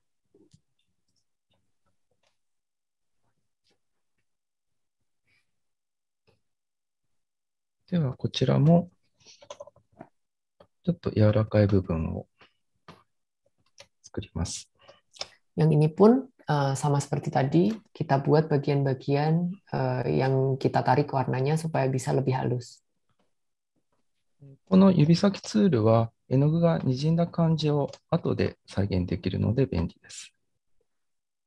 ではこちらもちょっと柔らかい部分を作ります。Yang ini pun uh, sama seperti tadi, kita buat bagian-bagian uh, yang kita tarik warnanya supaya bisa lebih halus. この指先ツールは絵の具がにじんだ感じを後で再現できるので便利です。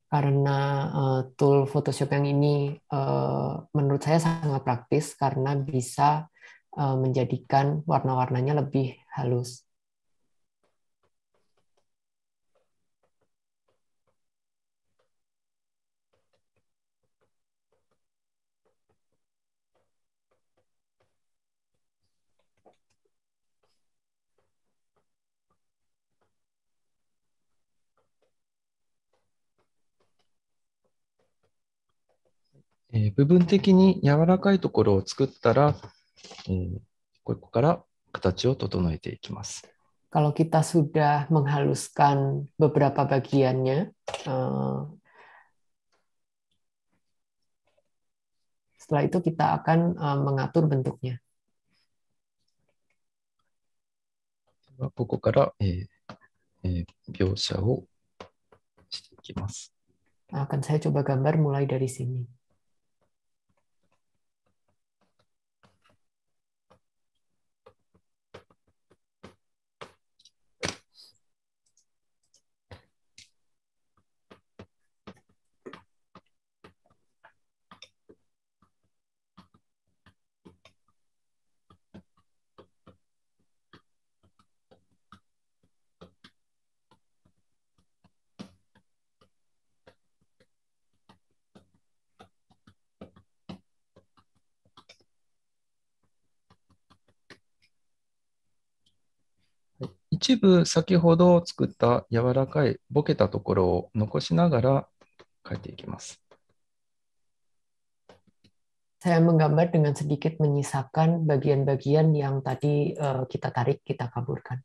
Karena uh, tool Photoshop yang ini uh, menurut saya sangat praktis karena bisa uh, menjadikan warna-warnanya lebih halus. え h 部分的に柔らかいところを作ったら、えー、ここから形を整えていきます。Kalau kita sudah menghaluskan beberapa bagiannya, eh, setelah itu kita akan eh, mengatur bentuknya. Akan saya coba gambar mulai dari sini. 一部先ほど作った柔らかいボケたところを残しながら書いていきます。Saya menggambar dengan sedikit menyisakan bagian-bagian yang tadi uh, kita tarik, kita kaburkan.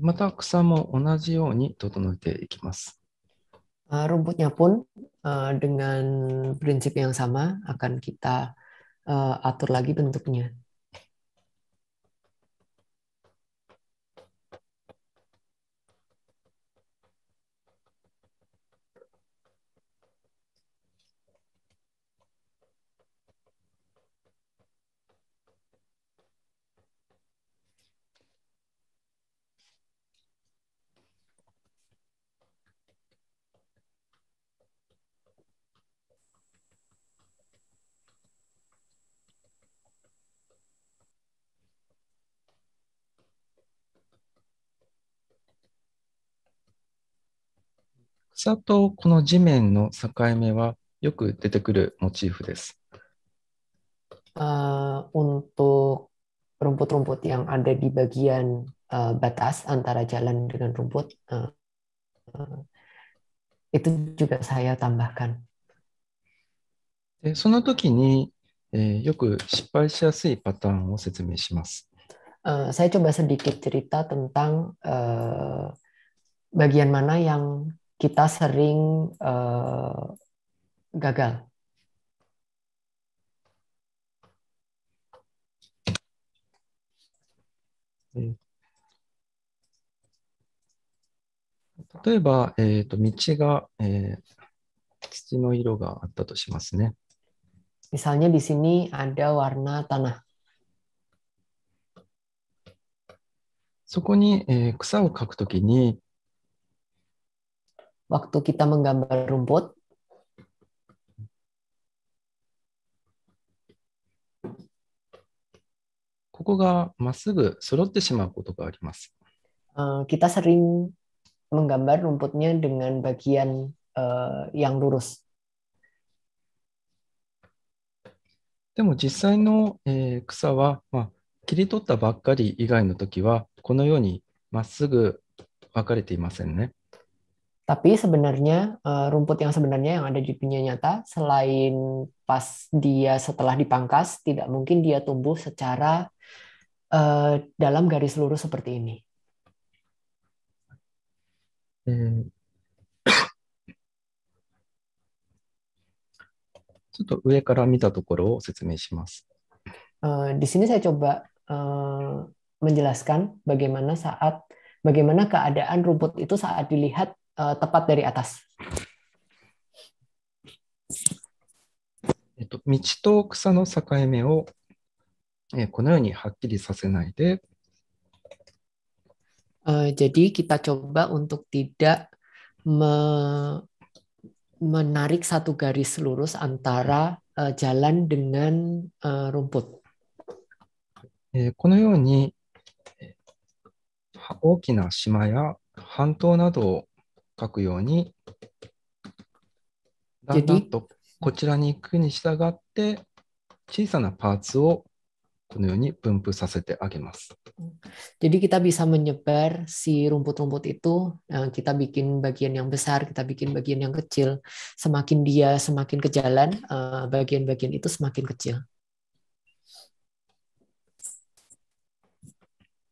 また草も同じように整えていきます。rumputnya pun dengan prinsip yang sama akan kita atur lagi bentuknya. 草とこの地面の境目はよく出てくるモチーフです。Uh, untuk rumput-rumput yang ada di bagian uh, batas antara jalan dengan rumput, uh, uh, itu juga saya tambahkan. でその時に、えー、よく失敗しやすいパターンを説明します。Uh, saya coba sedikit cerita tentang uh, bagian mana yang kita sering uh, eh, Misalnya di sini ada warna tanah. そこに、えー、草を描くときに、waktu kita menggambar rumput, uh, kita sering menggambar rumputnya dengan bagian uh, yang lurus. でも実際の、えー、草は、まあ、切り取ったばっかり以外の時は、このようにまっすぐ分かれていませんね。tapi sebenarnya eh, rumput yang sebenarnya yang ada di dunia nyata selain pas dia setelah dipangkas tidak mungkin dia tumbuh secara eh, dalam garis lurus seperti ini. Hmm. Uh, di sini saya coba uh, menjelaskan bagaimana saat bagaimana keadaan rumput itu saat dilihat uh, tepat dari atas. Eh, eh, jadi kita coba untuk tidak me menarik satu garis lurus antara uh, jalan dengan uh, rumput. 書くように、だんだんとこちらに行くに従って、小さなパーツをこのように分布させてあげます。Jadi kita bisa menyebar si rumput-rumput itu, kita bikin bagian yang besar, kita bikin bagian yang kecil. Semakin dia semakin ke jalan, bagian-bagian itu semakin kecil.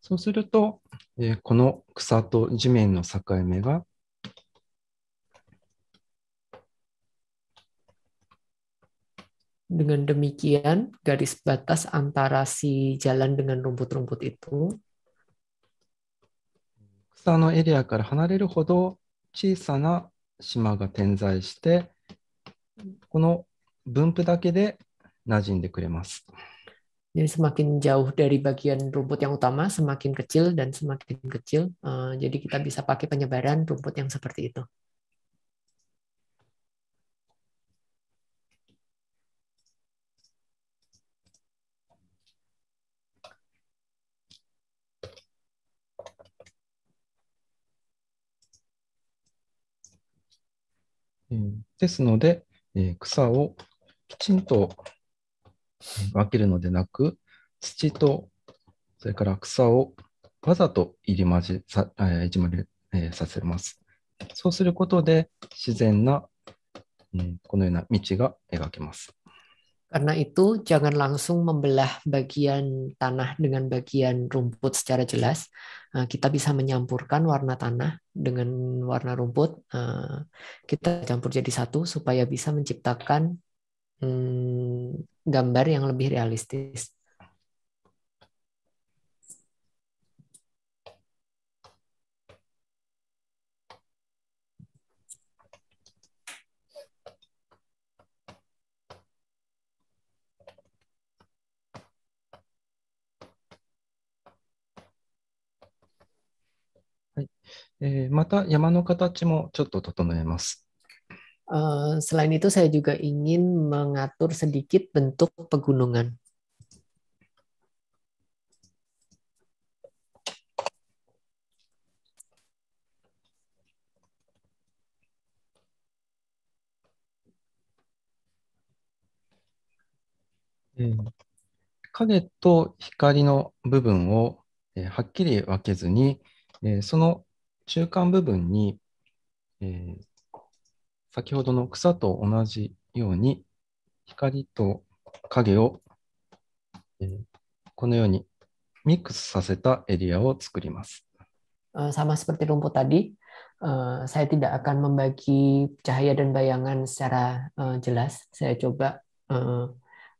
そうすると、この草と地面の境目が Dengan demikian, garis batas antara si jalan dengan rumput-rumput itu Jadi semakin jauh dari bagian rumput yang utama, semakin kecil dan semakin kecil. Uh, jadi kita bisa pakai penyebaran rumput yang seperti itu. ですので、えー、草をきちんと分けるのでなく、土とそれから草をわざと入り混じさ、えー、一丸、えさせます。そうすることで自然な、えこのような道が描けます。Karena itu, jangan langsung membelah bagian tanah dengan bagian rumput secara jelas. Eh, kita bisa menyampurkan warna tanah dengan warna rumput. Eh, kita campur jadi satu supaya bisa menciptakan hmm, gambar yang lebih realistis. えー、また山の形もちょっと整えます。Uh, selain itu saya juga ingin mengatur sedikit bentuk pegunungan. Hmm. 影と光の部分を、えー、はっきり分けずに、えー、その中間部分に、えー、先ほどの草と同じように光と影を、えー、このようにミックスさせたエリアを作ります。Sama seperti rumput tadi, eh, saya tidak akan membagi cahaya dan bayangan secara eh, jelas. Saya coba eh,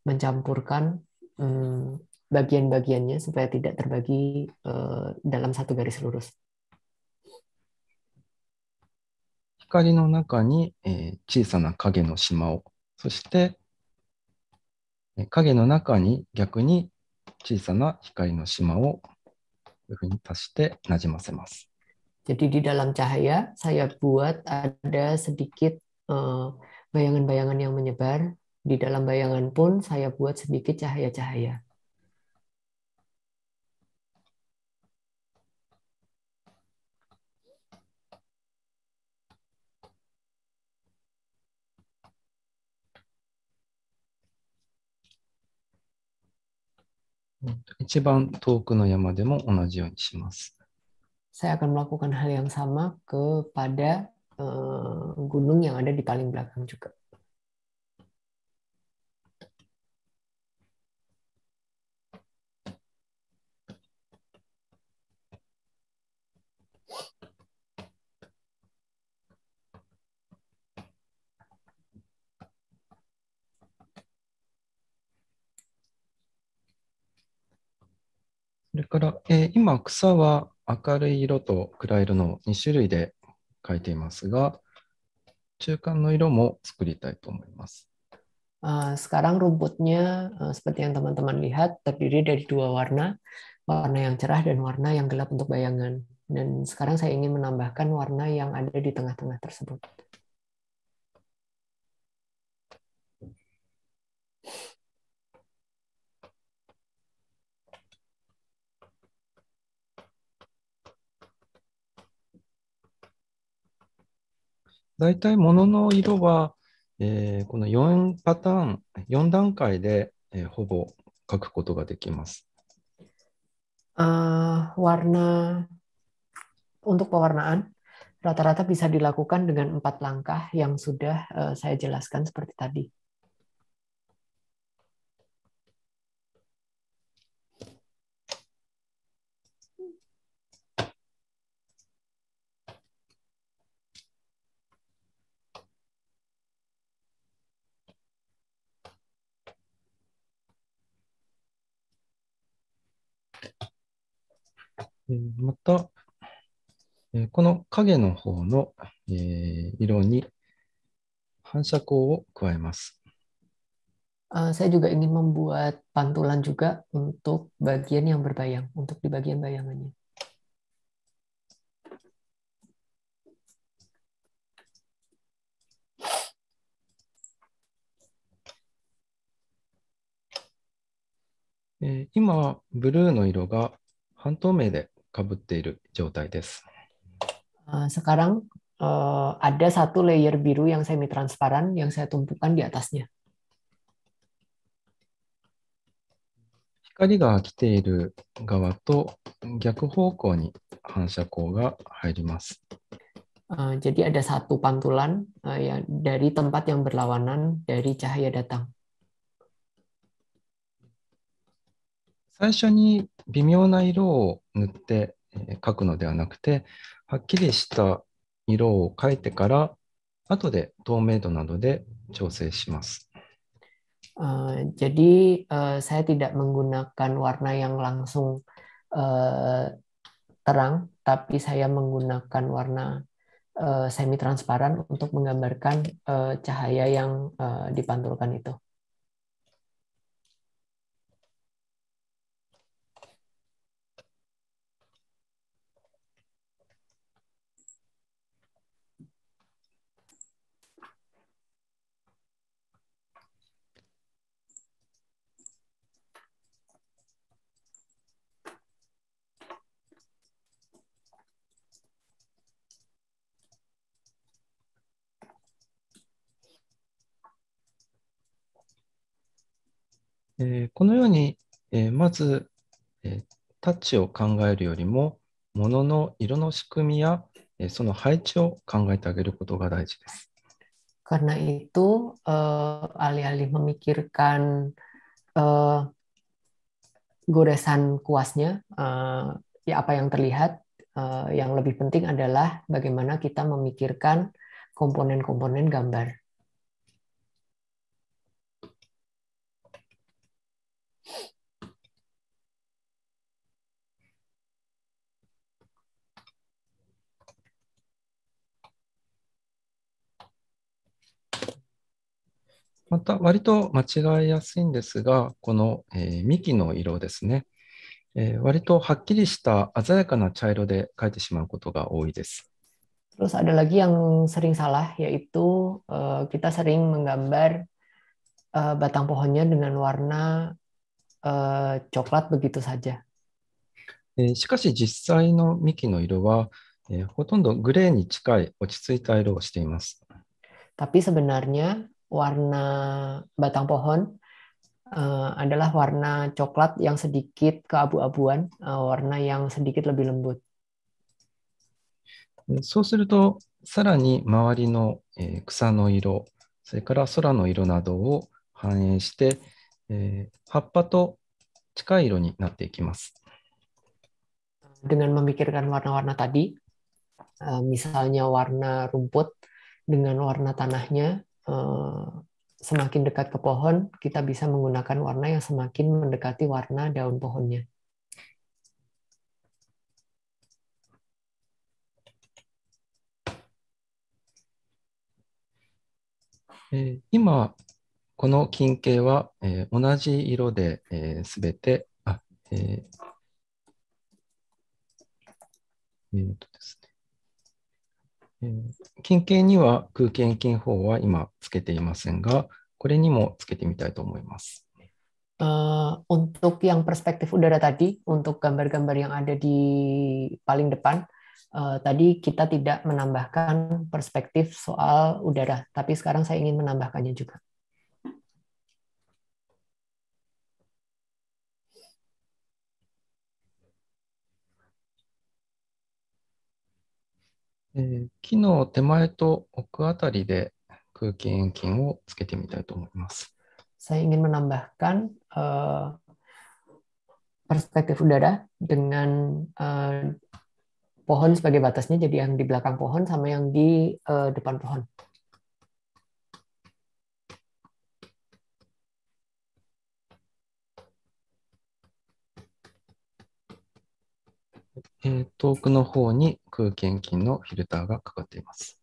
mencampurkan hmm, bagian-bagiannya supaya tidak terbagi dalam satu garis lurus. 光の中に、えー、小さな影の島を、そしてえ影の中に逆に小さな光の島をというふうに足してなじませます。Jadi di dalam cahaya saya buat ada sedikit bayangan-bayangan uh, yang menyebar. Di dalam bayangan pun saya buat sedikit cahaya-cahaya. 一番遠くの山でも同じようにします。Saya akan melakukan hal yang sama kepada uh, gunung yang ada di paling belakang juga. れから、えー、今、草は明るい色と暗い色の2種類で描いていますが、中間の色も作りたいと思います。Uh, sekarang rumputnya uh, seperti yang teman-teman lihat terdiri dari dua warna, warna yang cerah dan warna yang gelap untuk bayangan. Dan sekarang saya ingin menambahkan warna yang ada di tengah-tengah tersebut. 大体物の色は、えー、この4パターン、4段階で、えー、ほぼ書くことができます。Uh, warna untuk pewarnaan rata-rata bisa dilakukan dengan empat langkah yang sudah uh, saya jelaskan seperti tadi. また、この影の方の色に反射光を加えます。Uh, saya juga ingin membuat pantulan juga untuk bagian yang berbayang, untuk di bagian bayangannya. Eh, 今、ブルーの色が半透明でかぶっている状態です。Uh, sekarang uh, ada satu layer biru yang semi transparan yang saya tumpukan di atasnya. 光が来ている側と逆方向に反射光が入ります。Uh, jadi ada satu pantulan uh, ya, dari tempat yang berlawanan dari cahaya datang. 最初に微妙な色を塗って描くのではなくて、はっきりした色を描いてから、後で透明度などで調整します。Uh, jadi uh, saya tidak menggunakan warna yang langsung uh, terang, tapi saya menggunakan warna uh, semi transparan untuk menggambarkan uh, cahaya yang uh, dipantulkan itu. えー、このように、えー、まず、えー、タッチを考えるよりも、ものの色の仕組みや、えー、その配置を考えてあげることが大事です。Karena itu, uh, alih-alih memikirkan uh, goresan kuasnya, uh, ya apa yang terlihat, uh, yang lebih penting adalah bagaimana kita memikirkan komponen-komponen gambar. また割と間違いやすいんですが、この、えー、幹の色ですね、えー、割とはっきりした鮮やかな茶色で描いてしまうことが多いです。Terus ada lagi yang sering salah yaitu uh, kita sering menggambar uh, batang pohonnya dengan warna uh, coklat begitu saja. しかし実際の幹の色は、えー、ほとんどグレーに近い落ち着いた色をしています。Tapi sebenarnya warna batang pohon uh, adalah warna coklat yang sedikit keabu-abuan, uh, warna yang sedikit lebih lembut. Eh, dengan memikirkan warna-warna tadi, misalnya warna rumput dengan warna tanahnya, Eh, semakin dekat ke pohon, kita bisa menggunakan warna yang semakin mendekati warna daun pohonnya. pohonnya. えー、今、この金系は、えー、同じ色で、えー、全て、あ、えー、えーとですねえー、近景には空気遠近法は今つけていませんが、これにもつけてみたいと思います。Uh, untuk yang perspektif udara tadi, untuk gambar-gambar yang ada di paling depan, uh, tadi kita tidak menambahkan perspektif soal udara, tapi sekarang saya ingin menambahkannya juga. えー、木の手前と奥あたりで空気遠近をつけてみたいと思います。Saya ingin menambahkan eh, perspektif udara dengan eh, pohon sebagai batasnya, jadi yang di belakang pohon sama yang di eh, depan pohon. えー、遠くの方に空気遠近のフィルターがかかっています。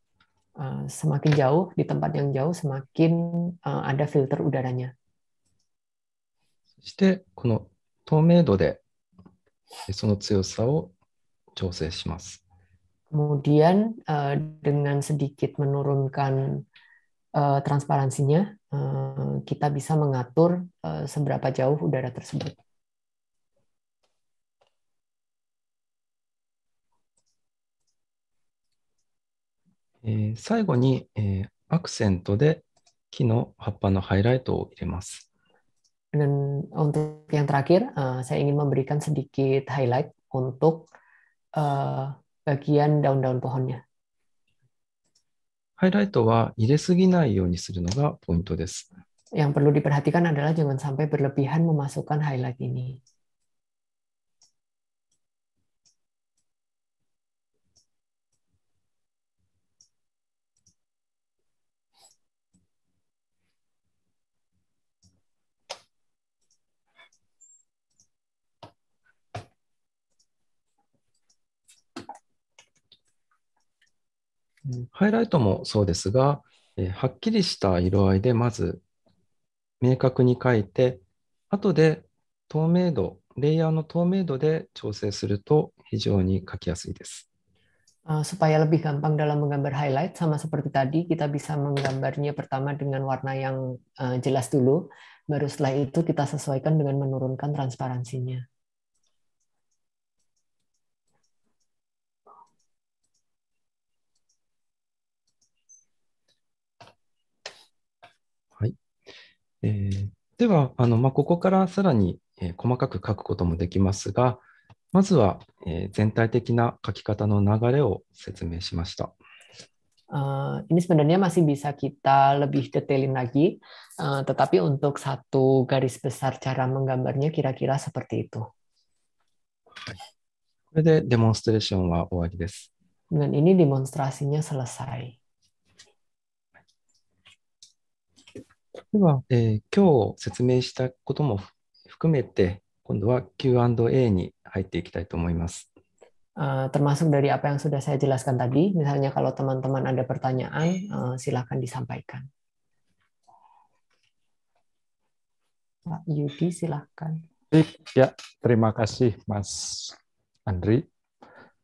Uh, semakin jauh di tempat yang jauh semakin uh, ada filter udaranya. そしてこの透明度でその強さを調整します。Kemudian uh, dengan sedikit menurunkan uh, transparansinya, uh, kita bisa mengatur uh, seberapa jauh udara tersebut. えー、最後に、えー、アクセントで木の葉っぱのハイライトを入れます。Dan untuk yang terakhir, uh, saya ingin memberikan sedikit highlight untuk uh, bagian daun-daun pohonnya. ハイライトは入れすぎないようにするのがポイントです。Yang perlu diperhatikan adalah jangan sampai berlebihan memasukkan highlight ini. ハイライトもそうですが、えー、はっきりした色合いでまず明確に書いて、後で透明度、レイヤーの透明度で調整すると非常に書きやすいです。Uh, supaya lebih gampang dalam menggambar highlight, sama seperti tadi, kita bisa menggambarnya pertama dengan warna yang uh, jelas dulu, baru setelah itu kita sesuaikan dengan menurunkan transparansinya. えー、では、あのまあ、ここからさらに、えー、細かく書くこともできますが、まずは、えー、全体的な書き方の流れを説明しました。Uh, ini sebenarnya masih bisa kita lebih detailin lagi, uh, tetapi untuk satu garis besar cara menggambarnya kira-kira seperti itu. これでデモンストレーションは終わりです。Dan ini demonstrasinya selesai. では、えー、今日説明したことも含めて、今度は Q&A に入っていきたいと思います。Uh, termasuk dari apa yang sudah saya jelaskan tadi, misalnya kalau teman-teman ada pertanyaan, uh, silakan disampaikan. Pak Yudi, silakan. Ya, terima kasih Mas Andri.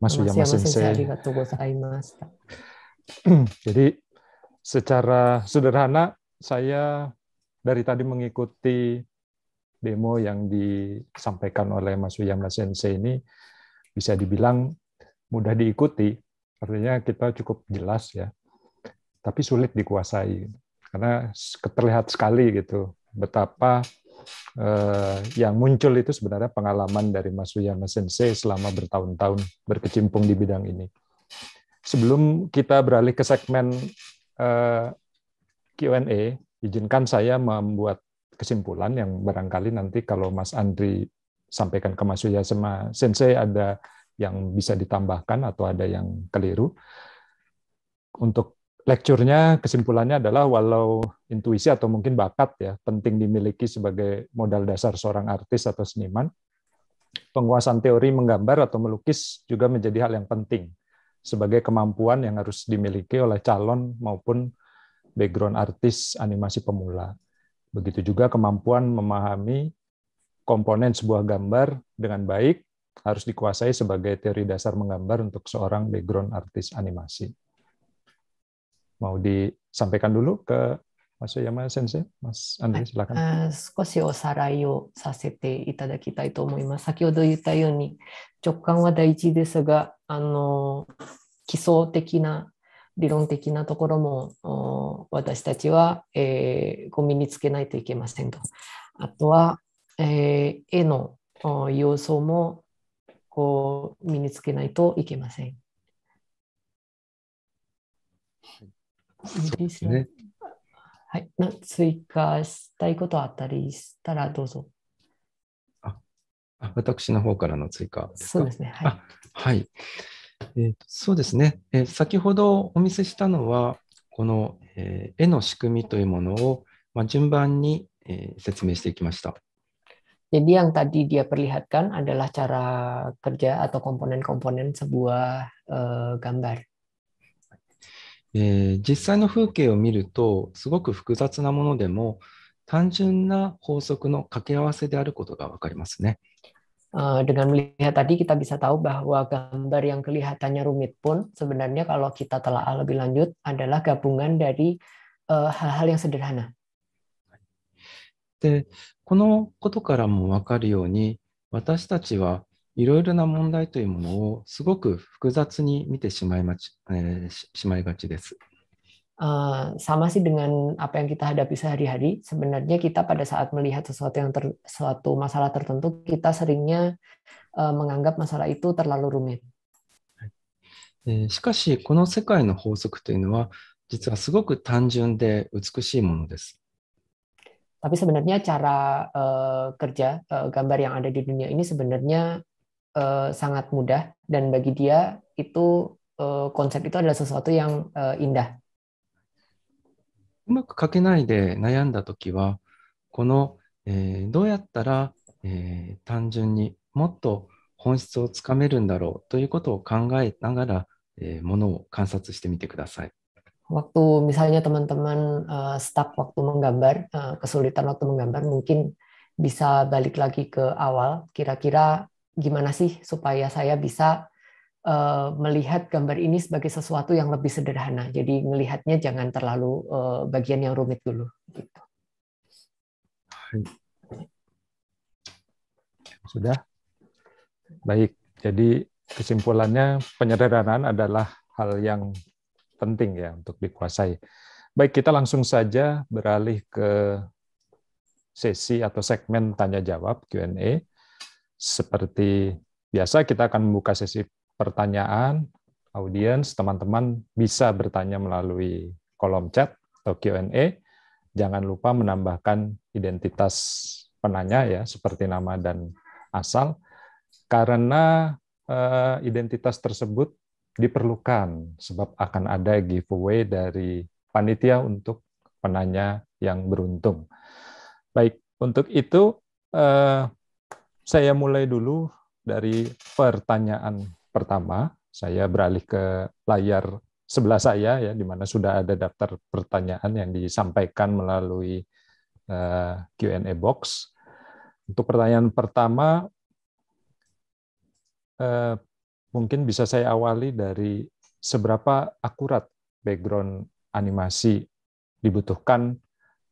Mas Uyama Sensei. Ya. Jadi secara sederhana saya dari tadi mengikuti demo yang disampaikan oleh Mas Yamna Sensei ini bisa dibilang mudah diikuti, artinya kita cukup jelas ya, tapi sulit dikuasai karena terlihat sekali gitu betapa eh, yang muncul itu sebenarnya pengalaman dari Mas Uyama Sensei selama bertahun-tahun berkecimpung di bidang ini. Sebelum kita beralih ke segmen eh, Q&A, izinkan saya membuat kesimpulan yang barangkali nanti kalau Mas Andri sampaikan ke Mas Yasema Sensei ada yang bisa ditambahkan atau ada yang keliru. Untuk lecture-nya kesimpulannya adalah walau intuisi atau mungkin bakat ya penting dimiliki sebagai modal dasar seorang artis atau seniman, penguasaan teori menggambar atau melukis juga menjadi hal yang penting sebagai kemampuan yang harus dimiliki oleh calon maupun background artis animasi pemula. Begitu juga kemampuan memahami komponen sebuah gambar dengan baik harus dikuasai sebagai teori dasar menggambar untuk seorang background artis animasi. Mau disampaikan dulu ke Mas Yama Sensei, Mas Andre, silakan. Uh, eh, 少しおさらいをさせていただきたいと思います。先ほど言ったように直感は大事ですが、あの基礎的な理論的なところも私たちは、えー、ご身につけないといけませんと。あとは、えー、絵の要素もこう身につけないといけません。ですね。はい、な追加したいことあったりしたらどうぞ。あ、私の方からの追加ですか。そうですね。はい。はい。えー、そうですね、えー、先ほどお見せしたのは、この、えー、絵の仕組みというものを、まあ、順番に、えー、説明していきました。Jadi yang tadi dia perlihatkan adalah cara kerja atau komponen-komponen sebuah uh, gambar. え実際の風景を見ると、すごく複雑なものでも、単純な法則の掛け合わせであることがわかりますね。Eh, dengan melihat tadi kita bisa tahu bahwa gambar yang kelihatannya rumit pun sebenarnya kalau kita telah lebih lanjut adalah gabungan dari eh, hal-hal yang sederhana. で、このことからもわかるように、私たちはいろいろな問題というものをすごく複雑に見てしまいまち、えー、しまいがちです。Eh, sama sih dengan apa yang kita hadapi sehari-hari. Sebenarnya kita pada saat melihat sesuatu yang ter, suatu masalah tertentu, kita seringnya eh, menganggap masalah itu terlalu rumit. Eh, Tapi sebenarnya cara uh, kerja uh, gambar yang ada di dunia ini sebenarnya uh, sangat mudah dan bagi dia itu uh, konsep itu adalah sesuatu yang uh, indah. うまく書けないで悩んだ時は、この、えー、どうやったら、えー、単純にもっと本質をつかめるんだろうということを考えながら、えー、ものを観察してみてください。waktu misalnya teman-teman uh, stuck waktu menggambar, uh, kesulitan waktu menggambar, mungkin bisa balik lagi ke awal. Kira-kira gimana sih supaya saya bisa Eh, melihat gambar ini sebagai sesuatu yang lebih sederhana. Jadi melihatnya jangan terlalu eh, bagian yang rumit dulu. Gitu. Sudah. Baik. Jadi kesimpulannya penyederhanaan adalah hal yang penting ya untuk dikuasai. Baik, kita langsung saja beralih ke sesi atau segmen tanya jawab Q&A. Seperti biasa kita akan membuka sesi pertanyaan audiens, teman-teman bisa bertanya melalui kolom chat atau Q&A. Jangan lupa menambahkan identitas penanya ya seperti nama dan asal karena uh, identitas tersebut diperlukan sebab akan ada giveaway dari panitia untuk penanya yang beruntung. Baik, untuk itu uh, saya mulai dulu dari pertanyaan pertama, saya beralih ke layar sebelah saya ya di mana sudah ada daftar pertanyaan yang disampaikan melalui eh, Q&A box. Untuk pertanyaan pertama eh, mungkin bisa saya awali dari seberapa akurat background animasi dibutuhkan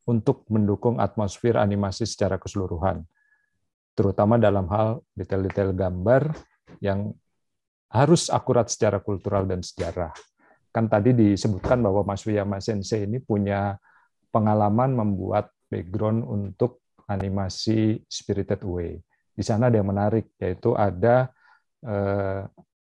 untuk mendukung atmosfer animasi secara keseluruhan terutama dalam hal detail-detail gambar yang harus akurat secara kultural dan sejarah. Kan tadi disebutkan bahwa Masuyama Sensei ini punya pengalaman membuat background untuk animasi Spirited Away. Di sana ada yang menarik, yaitu ada eh,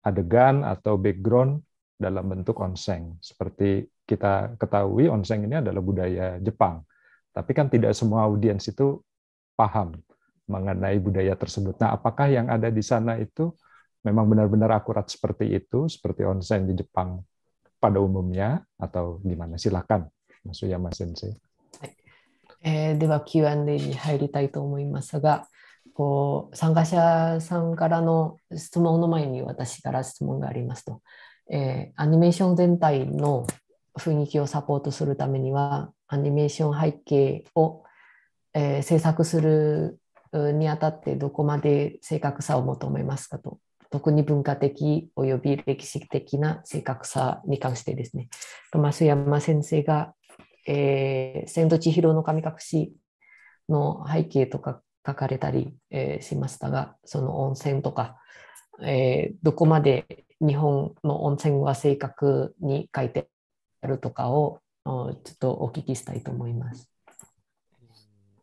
adegan atau background dalam bentuk onsen. Seperti kita ketahui, onsen ini adalah budaya Jepang. Tapi kan tidak semua audiens itu paham mengenai budaya tersebut. Nah, apakah yang ada di sana itu memang benar-benar akurat seperti itu, seperti onsen di Jepang pada umumnya, atau gimana? Silakan, Mas u Yama Sensei. えー、では Q&A に入りたいと思いますがこう参加者さんからの質問の前に私から質問がありますと、えー、アニメーション全体の雰囲気をサポートするためにはアニメーション背景を、えー、制作するにあたってどこまで正確さを求めますかと特に文化的および歴史的な正確さに関してですね、増山先生が、えー、千と千尋の神隠しの背景とか書かれたり、えー、しましたが、その温泉とか、えー、どこまで日本の温泉は正確に書いてあるとかをちょっとお聞きしたいと思います。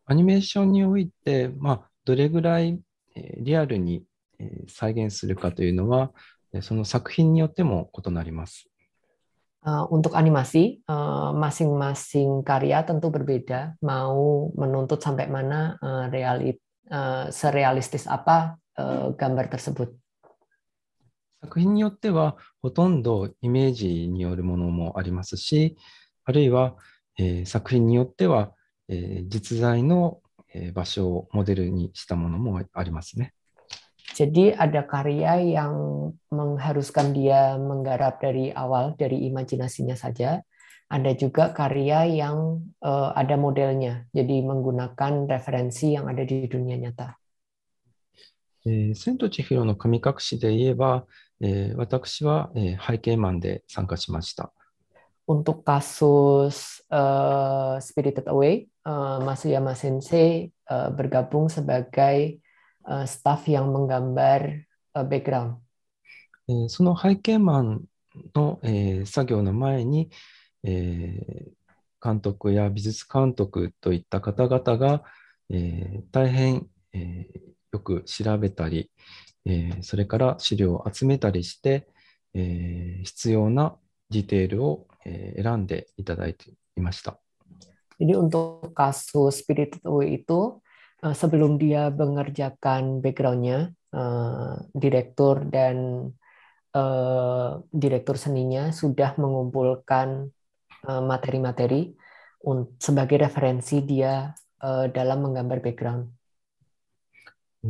アニメーションにおいて、まあ、どれぐらいリアルに再現するかというのは、その作品によっても異なります。Uh, untuk animasi, masing-masing uh, masing -masing karya tentu berbeda. Mau menuntut sampai mana uh, realit, uh, serealistis apa uh, gambar tersebut. 作品によってはほとんどイメージによるものもありますし、あるいは、えー、作品によっては、えー、実在の、えー、場所をモデルにしたものもありますね。Jadi ada karya yang mengharuskan dia menggarap dari awal dari imajinasinya saja. Ada juga karya yang uh, ada modelnya, jadi menggunakan referensi yang ada di dunia nyata. えー、千と千尋の神隠しで言えば、えー、私は、えー、背景マンで参加しました。Untuk eh, eh, kasus uh, Spirited Away, uh, Masuyama Sensei uh, bergabung sebagai uh, staff yang menggambar uh, background. その背景マンの、えー、作業の前に、えー、監督や美術監督といった方々が、えー、大変、えー、よく調べたり、えー、それから資料を集めたりして、えー、必要なディテールを、えー、選んでいただいていました。Jadi untuk kasus s p i r i t itu Eh, sebelum dia mengerjakan backgroundnya uh, direktur dan uh, direktur seninya sudah mengumpulkan materi-materi uh, sebagai referensi dia uh, dalam menggambar background.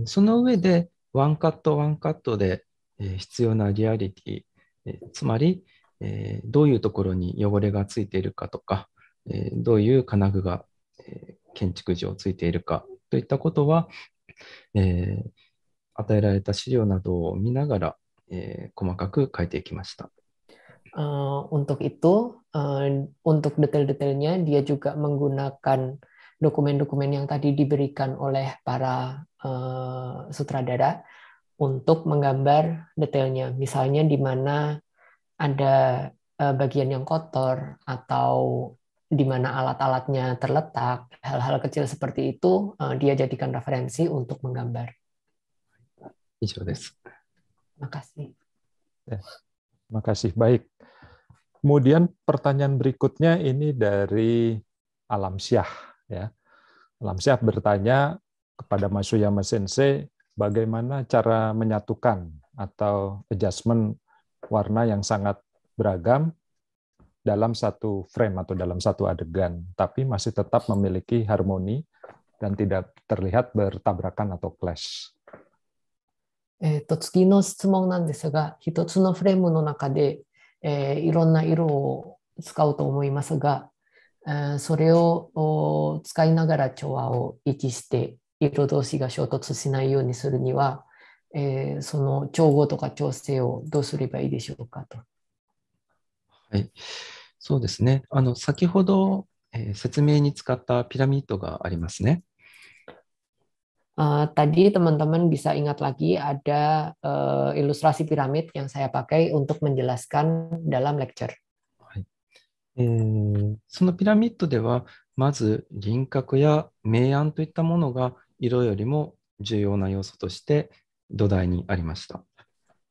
その上でワンカットワンカットで必要なリアリティ、つまりどういうところに汚れがついているかとか、どういう金具が建築上ついているか。といったことは、えー、与えられた資料などを見ながら、えー、細かく書いていきました。Uh, untuk itu, uh, untuk detail-detailnya, dia juga menggunakan dokumen-dokumen yang tadi diberikan oleh para uh, sutradara untuk menggambar detailnya. Misalnya di mana ada uh, bagian yang kotor atau di mana alat-alatnya terletak, hal-hal kecil seperti itu uh, dia jadikan referensi untuk menggambar. Terima kasih. Ya, terima kasih. Baik. Kemudian pertanyaan berikutnya ini dari Alam Syah. Ya. Alam Syah bertanya kepada Mas Masuyama Sensei, bagaimana cara menyatukan atau adjustment warna yang sangat beragam dalam satu frame atau dalam satu adegan, tapi masih tetap memiliki harmoni dan tidak terlihat bertabrakan atau clash. えー、と次の質問なんですが、一つのフレームの中で、えー、いろんな色を使うと思いますが、えー、それを使いながら調和を維持して色同士が衝突しないようにするには、えー、その調合とか調整をどうすればいいでしょうかと。はい、そうですね。あの先ほど、えー、説明に使ったピラミッドがありますね。Uh, tadi teman-teman bisa ingat lagi ada uh, ilustrasi piramid yang saya pakai untuk menjelaskan dalam lecture. はい、えー、そのピラミッドではまず輪郭や明暗といったものが色よりも重要な要素として土台にありました。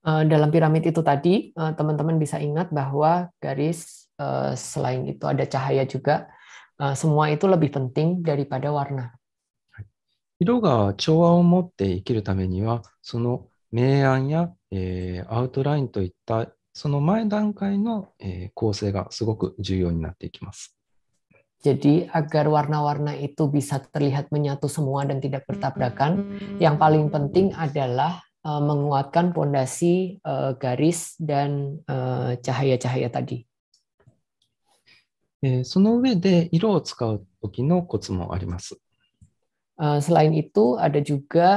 Eh, dalam piramid itu tadi, eh, teman-teman bisa ingat bahwa garis eh, selain itu ada cahaya juga. Semua itu lebih penting daripada warna. 色が調和を持って生きるためには、その明暗や、えー、アウトラインといったその前段階の、えー、構成がすごく重要になっていきます。Jadi ya, agar warna-warna itu bisa terlihat menyatu semua dan tidak bertabrakan, yang paling penting adalah Eh, menguatkan pondasi eh, garis dan eh, cahaya-cahaya tadi. Selain itu ada juga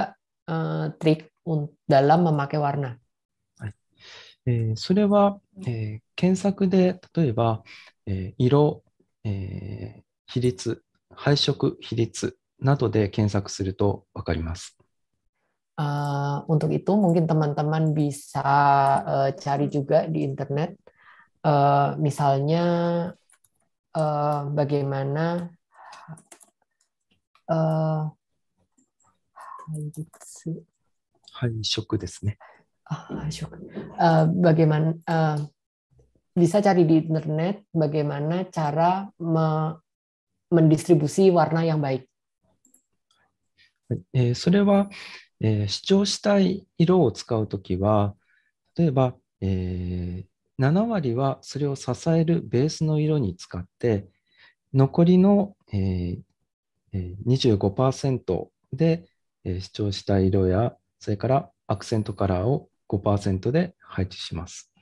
trik dalam memakai warna. それは検索で例えば色、比率、配色比率などで検索するとわかります。Uh, untuk itu mungkin teman-teman bisa uh, cari juga di internet, uh, misalnya uh, bagaimana uh, uh, bagaimana uh, bisa cari di internet bagaimana cara me mendistribusi warna yang baik. えー、主張したい色を使うときは、例えば、えー、7割はそれを支えるベースの色に使って、残りの、えー、25%で、え主張したい色や、それからアクセントカラーを5%で配置します。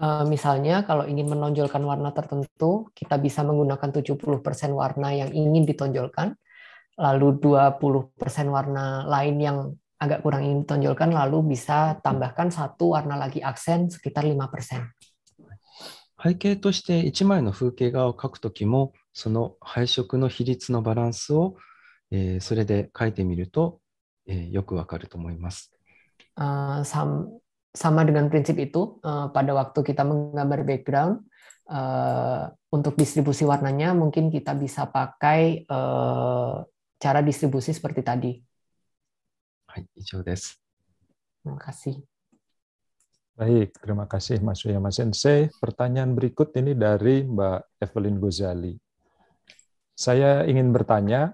Uh, misalnya kalau ingin menonjolkan warna tertentu, kita bisa menggunakan 70% warna yang ingin ditonjolkan, lalu 20% warna lain yang agak kurang ingin ditonjolkan, lalu bisa tambahkan satu warna lagi aksen sekitar 5%. 背景として1枚の風景画を描くときも、その配色の比率のバランスを、えー、それで描いてみると、えー、よくわかると思います。Uh, Hai. sama dengan prinsip itu, Hai. Eh, pada waktu kita menggambar background, Hai. Eh, untuk distribusi warnanya mungkin kita bisa pakai Hai. Eh, cara distribusi seperti tadi. Terima kasih. Baik, terima kasih Mas Uyama Mas Sensei. Pertanyaan berikut ini dari Mbak Evelyn Gozali. Saya ingin bertanya,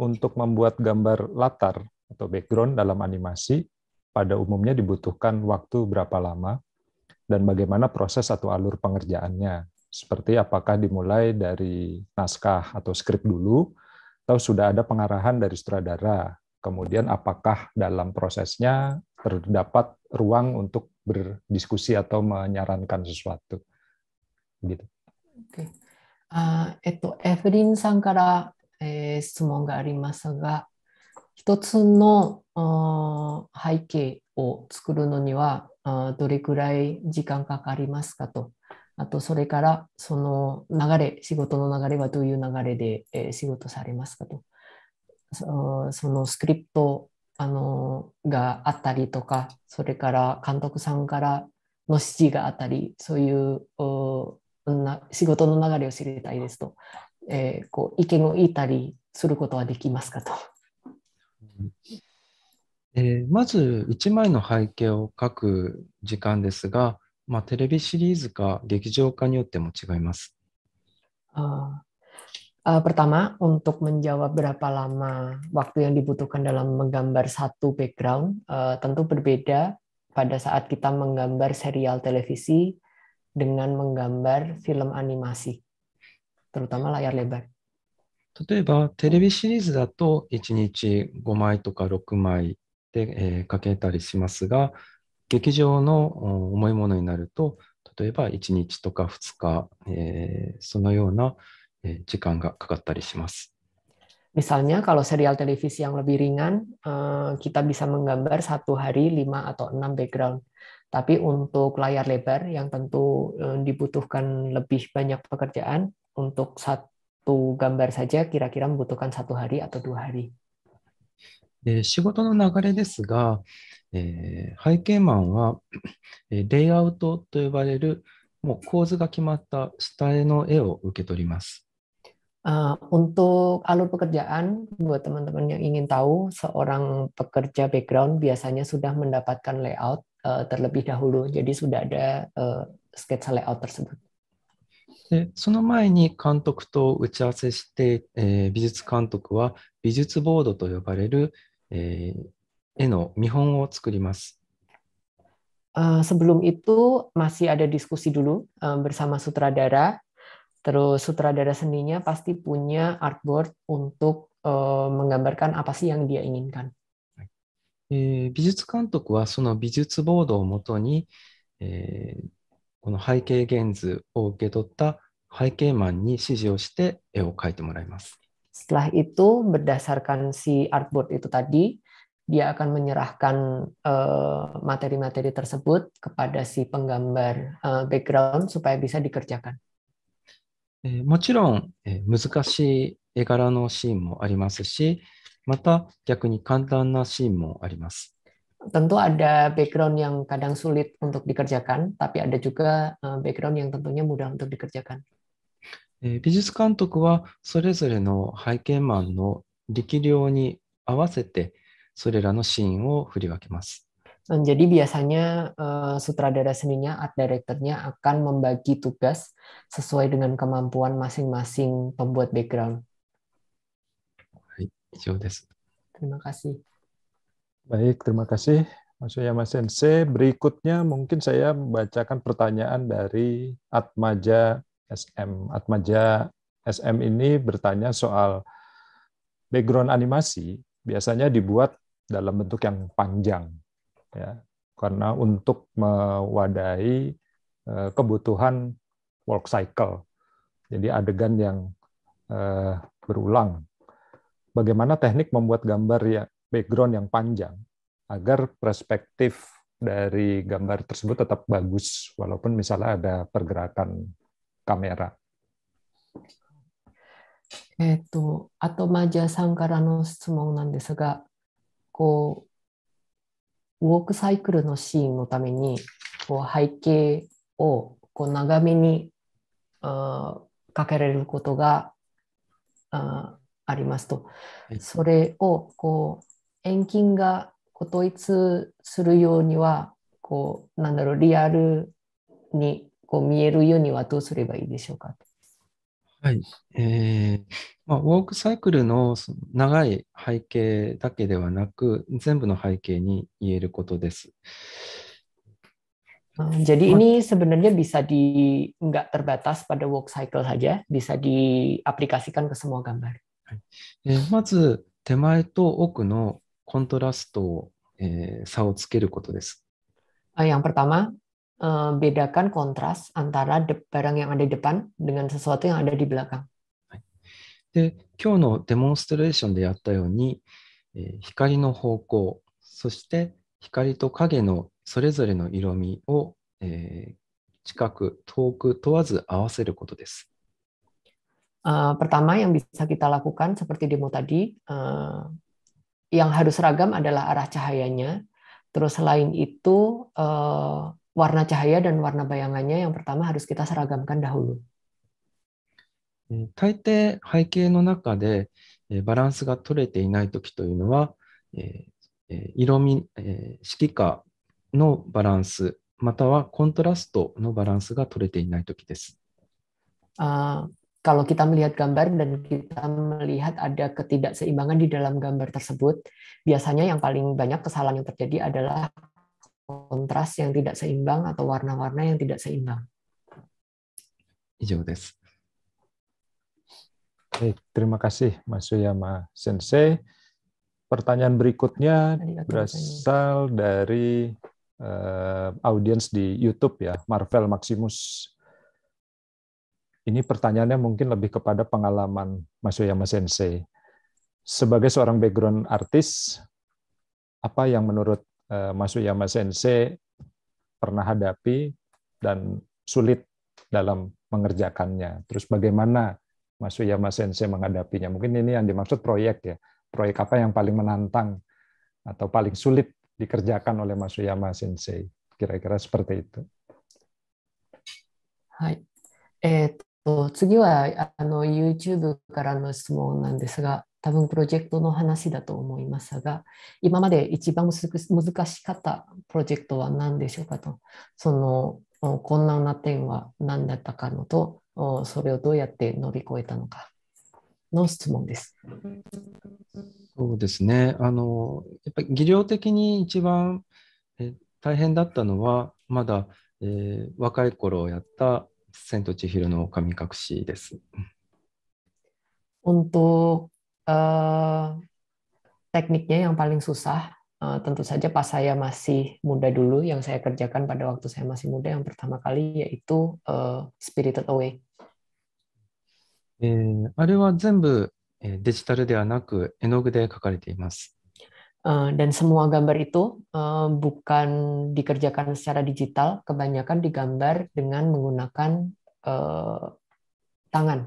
untuk membuat gambar latar atau background dalam animasi, pada umumnya dibutuhkan waktu berapa lama, dan bagaimana proses atau alur pengerjaannya. Seperti apakah dimulai dari naskah atau skrip dulu, atau sudah ada pengarahan dari sutradara. Kemudian apakah dalam prosesnya terdapat ruang untuk berdiskusi atau menyarankan sesuatu. Gitu. Okay. Uh, えっと、エフリンさんから、えー、質問がありますが、一つの背景を作るのにはどれくらい時間かかりますかと。あと、それから、その流れ、仕事の流れはどういう流れで、え仕事されますかと。そのスクリプトあのがあったりとか、それから監督さんからの指示があったり、そういう仕事の流れを知りたいですと、えー、こう意見を言ったりすることはできますかと。えー、まず1枚の背景を書く時間ですが、まあ、テレビシリーズか劇場化によっても違います。Uh, uh, pertama, untuk menjawab berapa lama waktu yang dibutuhkan dalam menggambar satu background, uh, tentu berbeda pada saat kita menggambar serial televisi dengan menggambar film animasi, terutama layar lebar. 例えば、テレビシリーズだと1日5枚とか6枚で、えー、かけたりしますが、劇場の重いものになると、例えば1日とか2日、えー、そのような時間がかかったりします。Misalnya kalau serial televisi yang lebih ringan, kita bisa menggambar satu hari 5 atau 6 background. Tapi untuk layar lebar yang tentu dibutuhkan lebih banyak pekerjaan, untuk satu gambar saja kira-kira membutuhkan satu hari atau dua hari. 仕事の流れですが、えー、背景マンは、えレイアウトと呼ばれるもう構図が決まった下絵の絵を受け取ります。Uh, untuk alur pekerjaan, buat teman-teman yang ingin tahu, seorang pekerja background biasanya sudah mendapatkan layout uh, terlebih dahulu, jadi sudah ada uh, sketsa layout tersebut. でその前に監督と打ち合わせして、えー、美術監督は美術ボードと呼ばれる、えー、絵の見本を作ります。Uh, sebelum itu masih ada diskusi dulu um, bersama sutradara. Terus sutradara seninya pasti punya artboard untuk uh, menggambarkan apa sih yang dia inginkan. えー、美術監督はその美術ボードをもとに、えー、この背景原図を受け取った背景マンに指示をして絵を描いてもらいます。Setelah itu berdasarkan si artboard itu tadi, dia akan menyerahkan eh, materi-materi uh, tersebut kepada si penggambar uh, background supaya bisa dikerjakan. Eh, Tentu ada background yang kadang sulit untuk dikerjakan, tapi ada juga background yang tentunya mudah untuk dikerjakan. 美術監督はそれぞれの背景マンの力量に合わせて jadi biasanya eh, sutradara seninya, art directornya akan membagi tugas sesuai dengan kemampuan masing-masing pembuat background. terima kasih. Baik, terima kasih Mas Yama Sensei. Berikutnya mungkin saya membacakan pertanyaan dari Atmaja SM. Atmaja SM ini bertanya soal background animasi biasanya dibuat dalam bentuk yang panjang ya karena untuk mewadahi eh, kebutuhan work cycle. Jadi adegan yang eh, berulang. Bagaimana teknik membuat gambar ya background yang panjang agar perspektif dari gambar tersebut tetap bagus walaupun misalnya ada pergerakan kamera. えっ、ー、と、あと、マジアさんからの質問なんですが、こう、ウォークサイクルのシーンのために、こう背景をこう長めにあかけられることがあありますと、はい、それをこう遠近が統一するようにはこうなんだろうリアルにこう見えるようにはどうすればいいでしょうかはい。えー、まあ、ウォークサイクルの長い背景だけではなく、全部の背景に言えることです。Jadi ini sebenarnya bisa di nggak terbatas pada work cycle saja, bisa diaplikasikan ke semua gambar. まず手前と奥のコントラストを、えー、差をつけることです。Yang pertama Eh, bedakan kontras antara barang yang ada di depan dengan sesuatu yang ada di belakang. で今日のデモンストレーションでやったように、え光の方向そして光と影のそれぞれの色味を、えー、近く遠く問わず合わせることです。Uh, pertama yang bisa kita lakukan seperti demo tadi, uh, yang harus ragam adalah arah cahayanya. Terus selain itu uh, warna cahaya dan warna bayangannya yang pertama harus kita seragamkan dahulu. 大抵背景の中でバランスが取れていない時というのは、色味、色化のバランス、またはコントラストのバランスが取れていない時です。Uh, kalau kita melihat gambar dan kita melihat ada ketidakseimbangan di dalam gambar tersebut, biasanya yang paling banyak kesalahan yang terjadi adalah kontras yang tidak seimbang atau warna-warna yang tidak seimbang. Hijau terima kasih Mas Suyama Sensei. Pertanyaan berikutnya berasal dari uh, audiens di YouTube ya, Marvel Maximus. Ini pertanyaannya mungkin lebih kepada pengalaman Mas Suyama Sensei. Sebagai seorang background artis, apa yang menurut Eh, masuk Yama Sensei pernah hadapi dan sulit dalam mengerjakannya. Terus bagaimana masuk Yama Sensei menghadapinya? Mungkin ini yang dimaksud proyek ya. Proyek apa yang paling menantang atau paling sulit dikerjakan oleh Masuyama Sensei? Kira-kira seperti itu. はい。えー、と次はあの eh, YouTube からの質問なんですが、多分プロジェクトの話だと思いますが、今まで一番難しかったプロジェクトは何でしょうかと、その困難な点は何だったかのと、それをどうやって乗り越えたのかの質問です。そうですね、あのやっぱり技量的に一番え大変だったのは、まだ、えー、若い頃やった「千と千尋の神隠し」です。本当 Eh, tekniknya yang paling susah eh, tentu saja pas saya masih muda dulu yang saya kerjakan pada waktu saya masih muda yang pertama kali yaitu uh, Spirited Away. えー、あれは全部、えー、デジタルではなく絵の具で描かれています。Uh, dan semua gambar itu bukan dikerjakan secara digital, kebanyakan digambar dengan menggunakan tangan.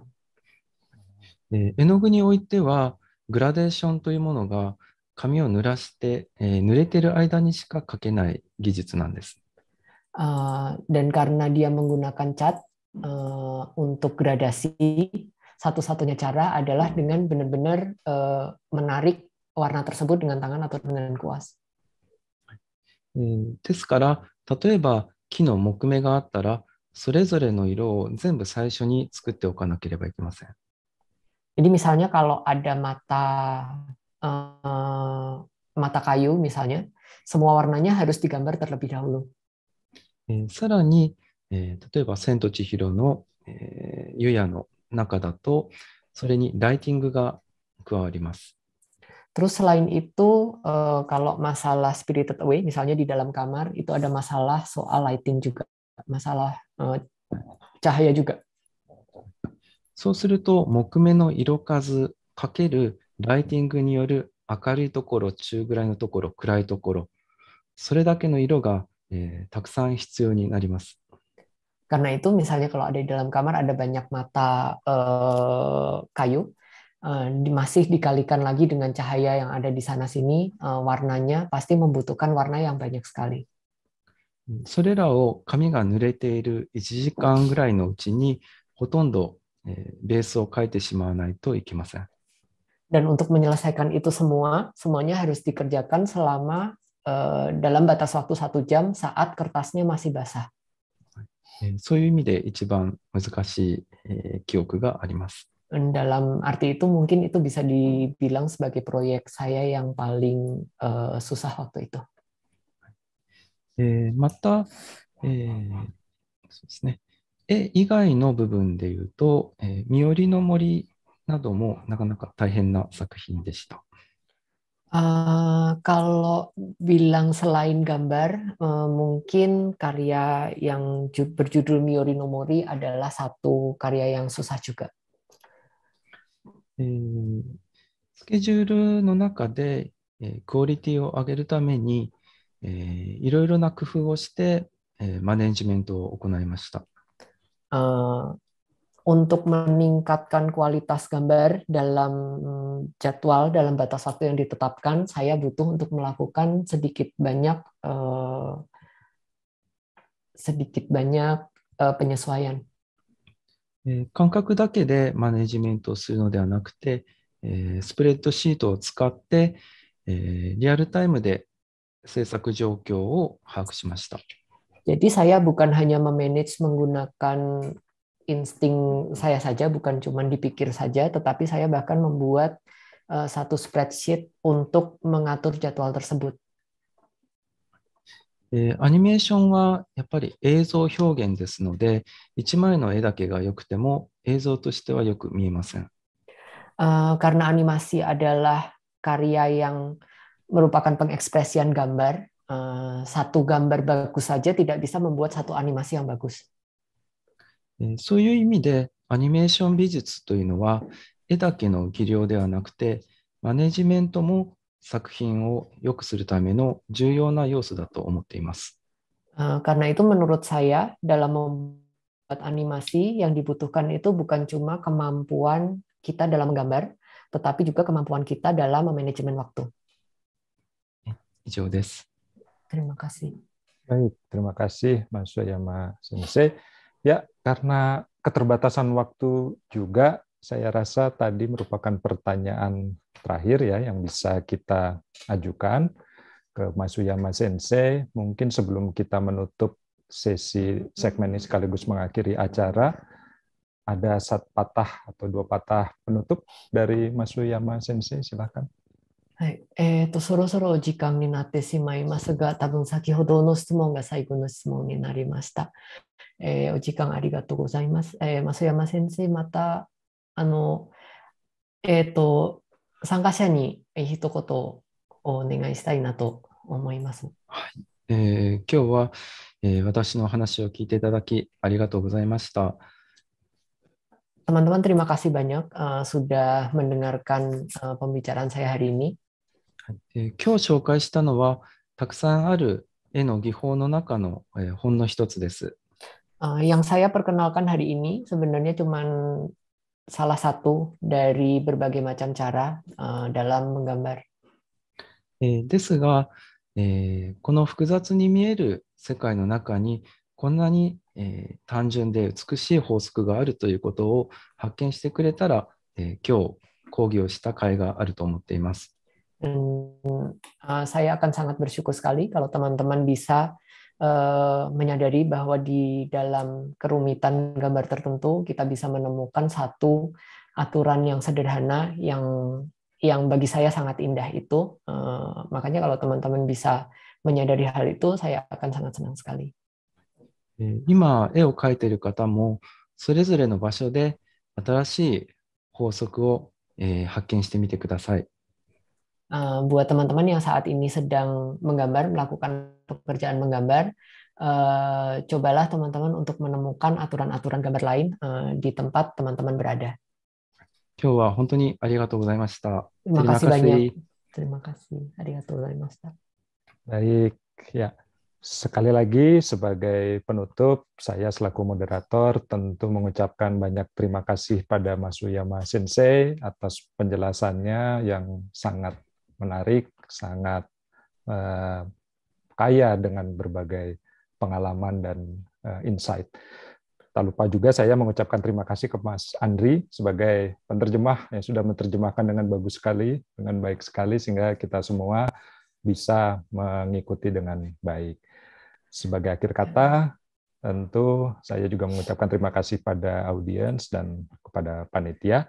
え絵の具においてはグラデーションというものが紙を濡らして、えー、濡れてる間にしか描けない技術なんです。Uh, dan karena dia menggunakan cat uh, untuk gradasi, satu-satunya cara adalah dengan benar-benar uh, menarik warna tersebut dengan tangan atau dengan kuas. ですから、例えば木の木目があったら、それぞれの色を全部最初に作っておかなければいけません。Jadi misalnya kalau ada mata uh, mata kayu misalnya, semua warnanya harus digambar terlebih dahulu. さらに、えー、例えば「千と千尋の」の、えー、湯屋の中だと、それにライティングが加わります。Terus eh, eh, selain itu, kalau masalah spirited away, misalnya di dalam kamar, itu ada masalah soal lighting juga, masalah cahaya juga. そうすると、木目の色数かけるライティングによる明るいところ、中ぐらいのところ、暗いところ、それだけの色が、えー、たくさん必要になります。Karena itu misalnya kalau ada di dalam kamar ada banyak mata uh, kayu, uh, masih dikalikan lagi dengan cahaya yang ada di sana sini, uh, warnanya pasti membutuhkan warna yang banyak sekali. それらを紙が濡れている1時間ぐらいのうちにほとんどベースを変えてしまわないといけません。Dan eh, untuk menyelesaikan itu semua, semuanya harus dikerjakan selama uh, dalam batas waktu satu jam saat kertasnya masih basah. Eh, dalam arti itu mungkin itu bisa dibilang sebagai proyek saya yang paling uh, susah waktu itu. また、えー、そうですね。絵以外の部分でいうと、えー、身寄りの森などもなかなか大変な作品でした。Uh, kalau bilang selain gambar, uh, mungkin karya yang berjudul Miori no Mori adalah satu karya yang susah juga. えー、スケジュールの中で、えー、クオリティを上げるために、えー、いろいろな工夫をして、えー、マネジメントを行いました。Eh, untuk meningkatkan kualitas gambar dalam mm, jadwal dalam batas waktu yang ditetapkan saya butuh untuk melakukan sedikit banyak uh, sedikit banyak uh, penyesuaian 感覚だけでマネジメントをするのではなくて、スプレッドシートを使って、リアルタイムで制作状況を把握しました。jadi saya bukan hanya memanage menggunakan insting saya saja, bukan cuma dipikir saja, tetapi saya bahkan membuat eh, satu spreadsheet untuk mengatur jadwal tersebut. えアニメーションはやっぱり映像表現ですので、1枚の絵だけが良くても映像としてはよく見えません。Uh, animasi adalah karya yang merupakan pengekspresian gambar, Eh, satu gambar bagus saja tidak bisa membuat satu animasi yang bagus. Eh, そういう意味で、アニメーション美術というのは、絵だけの技量ではなくて、マネジメントも作品を良くするための重要な要素だと思っています。Karena itu menurut saya dalam membuat animasi yang dibutuhkan itu bukan cuma kemampuan kita dalam menggambar, tetapi juga kemampuan kita dalam memanajemen waktu. Eh, 以上です。Terima kasih. Baik, terima kasih Mas Suyama Sensei. Ya, karena keterbatasan waktu juga saya rasa tadi merupakan pertanyaan terakhir ya yang bisa kita ajukan ke Mas Suyama Sensei. Mungkin sebelum kita menutup sesi segmen ini sekaligus mengakhiri acara, ada satu patah atau dua patah penutup dari Mas Suyama Sensei, silakan. はい、えっ、ー、と、そろそろ時間になってしまいますが、多分先ほどの質問が最後の質問になりました。えー、お時間ありがとうございます。えー、増山先生、また、あの、えっ、ー、と、参加者に一言をお願いしたいなと思います。はい、えー、今日は、え私の話を聞いていただきありがとうございました。Teman-teman, terima kasih banyak uh, sudah mendengarkan uh, pembicaraan saya hari ini. はいえー、今日紹介したのはたくさんある絵の技法の中の、えー、ほんの一つです。Uh, yang saya perkenalkan hari ini sebenarnya cuma salah satu dari berbagai macam cara uh, dalam menggambar. えー、ですが、えー、この複雑に見える世界の中にこんなに、えー、単純で美しい法則があるということを発見してくれたら、えー、今日講義をした甲斐があると思っています。Hmm, eh, saya akan sangat bersyukur sekali kalau teman-teman bisa eh, menyadari bahwa di dalam kerumitan gambar tertentu kita bisa menemukan satu aturan yang sederhana yang yang bagi saya sangat indah itu. Eh, makanya kalau teman-teman bisa menyadari hal itu, saya akan sangat senang sekali. 今、絵を描いている方も、それぞれの場所で新しい法則を、えー、発見してみてください。Eh, buat teman-teman yang saat ini sedang menggambar, melakukan pekerjaan menggambar, uh, cobalah teman-teman untuk menemukan aturan-aturan gambar lain uh, di tempat teman-teman berada. Terima kasih banyak. Terima kasih. Arigatou gozaimashita. Baik, ya. Sekali lagi sebagai penutup, saya selaku moderator tentu mengucapkan banyak terima kasih pada Mas Uyama Sensei atas penjelasannya yang sangat menarik, sangat uh, kaya dengan berbagai pengalaman dan uh, insight. Tak lupa juga saya mengucapkan terima kasih ke Mas Andri sebagai penerjemah yang sudah menerjemahkan dengan bagus sekali, dengan baik sekali sehingga kita semua bisa mengikuti dengan baik. Sebagai akhir kata, tentu saya juga mengucapkan terima kasih pada audiens dan kepada panitia.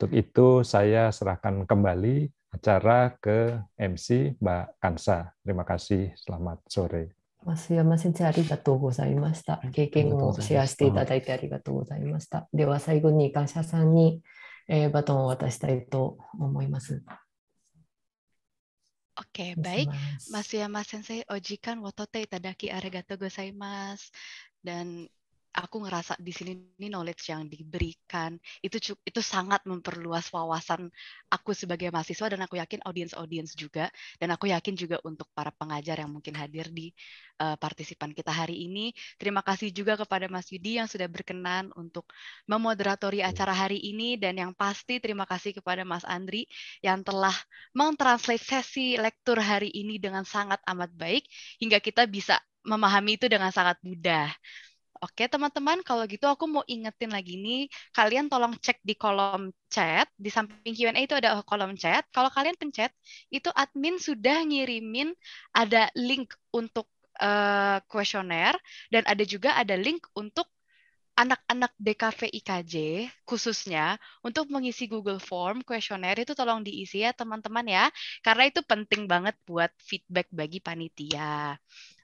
Untuk itu saya serahkan kembali acara ke MC Mbak Kansa. Terima kasih. Selamat sore. Masih mas. ます山先生ありがとうございました経験をシェアしていただいてありがとうございましたでは最後に感謝さんに、えー、バトンを渡したいと思います iya, eh, Oke, okay, baik. Mas Yama Sensei, ojikan watote tadaki arigato gozaimasu. Dan aku ngerasa di sini ini knowledge yang diberikan itu itu sangat memperluas wawasan aku sebagai mahasiswa dan aku yakin audiens-audiens juga dan aku yakin juga untuk para pengajar yang mungkin hadir di uh, partisipan kita hari ini. Terima kasih juga kepada Mas Yudi yang sudah berkenan untuk memoderatori iya. acara hari ini dan yang pasti terima kasih kepada Mas Andri yang telah mentranslate sesi lektur hari ini dengan sangat amat baik hingga kita bisa memahami itu dengan sangat mudah. Oke, teman-teman, kalau gitu aku mau ingetin lagi nih, kalian tolong cek di kolom chat, di samping Q&A itu ada kolom chat. Kalau kalian pencet, itu admin sudah ngirimin ada link untuk eh, kuesioner uh, dan ada juga ada link untuk anak-anak DKV IKJ khususnya untuk mengisi Google Form kuesioner itu tolong diisi ya teman-teman ya karena itu penting banget buat feedback bagi panitia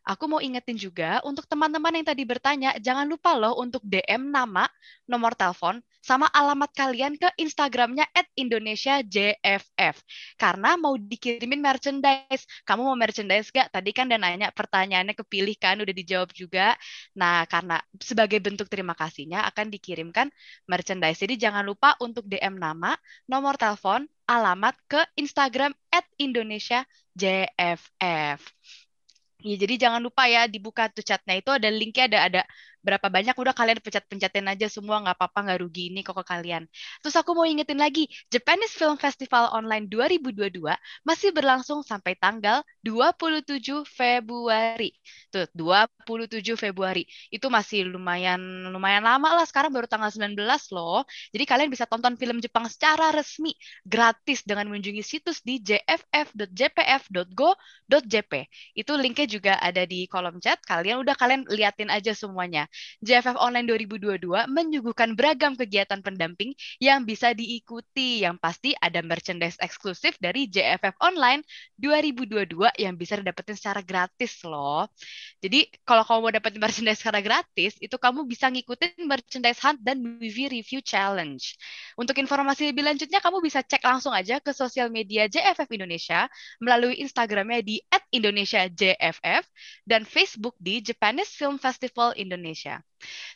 aku mau ingetin juga untuk teman-teman yang tadi bertanya, jangan lupa loh untuk DM nama, nomor telepon, sama alamat kalian ke Instagramnya at Indonesia JFF. Karena mau dikirimin merchandise. Kamu mau merchandise gak? Tadi kan udah nanya pertanyaannya kepilih kan, udah dijawab juga. Nah, karena sebagai bentuk terima kasihnya akan dikirimkan merchandise. Jadi jangan lupa untuk DM nama, nomor telepon, alamat ke Instagram at Indonesia JFF. Ya, jadi jangan lupa ya dibuka tuh chatnya itu ada linknya ada ada berapa banyak udah kalian pencet-pencetin aja semua nggak apa-apa nggak rugi ini kok ke kalian. Terus aku mau ingetin lagi, Japanese Film Festival Online 2022 masih berlangsung sampai tanggal 27 Februari. Tuh, 27 Februari. Itu masih lumayan lumayan lama lah sekarang baru tanggal 19 loh. Jadi kalian bisa tonton film Jepang secara resmi gratis dengan mengunjungi situs di jff.jpf.go.jp. Itu linknya juga ada di kolom chat. Kalian udah kalian liatin aja semuanya. JFF Online 2022 menyuguhkan beragam kegiatan pendamping yang bisa diikuti. Yang pasti ada merchandise eksklusif dari JFF Online 2022 yang bisa dapetin secara gratis loh. Jadi kalau kamu mau dapetin merchandise secara gratis, itu kamu bisa ngikutin merchandise hunt dan movie review challenge. Untuk informasi lebih lanjutnya, kamu bisa cek langsung aja ke sosial media JFF Indonesia melalui Instagramnya di @indonesiajff dan Facebook di Japanese Film Festival Indonesia. Indonesia.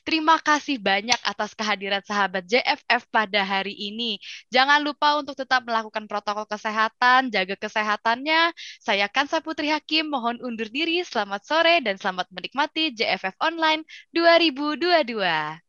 Terima kasih banyak atas kehadiran sahabat JFF pada hari ini. Jangan lupa untuk tetap melakukan protokol kesehatan, jaga kesehatannya. Saya Kansa Putri Hakim, mohon undur diri. Selamat sore dan selamat menikmati JFF Online 2022.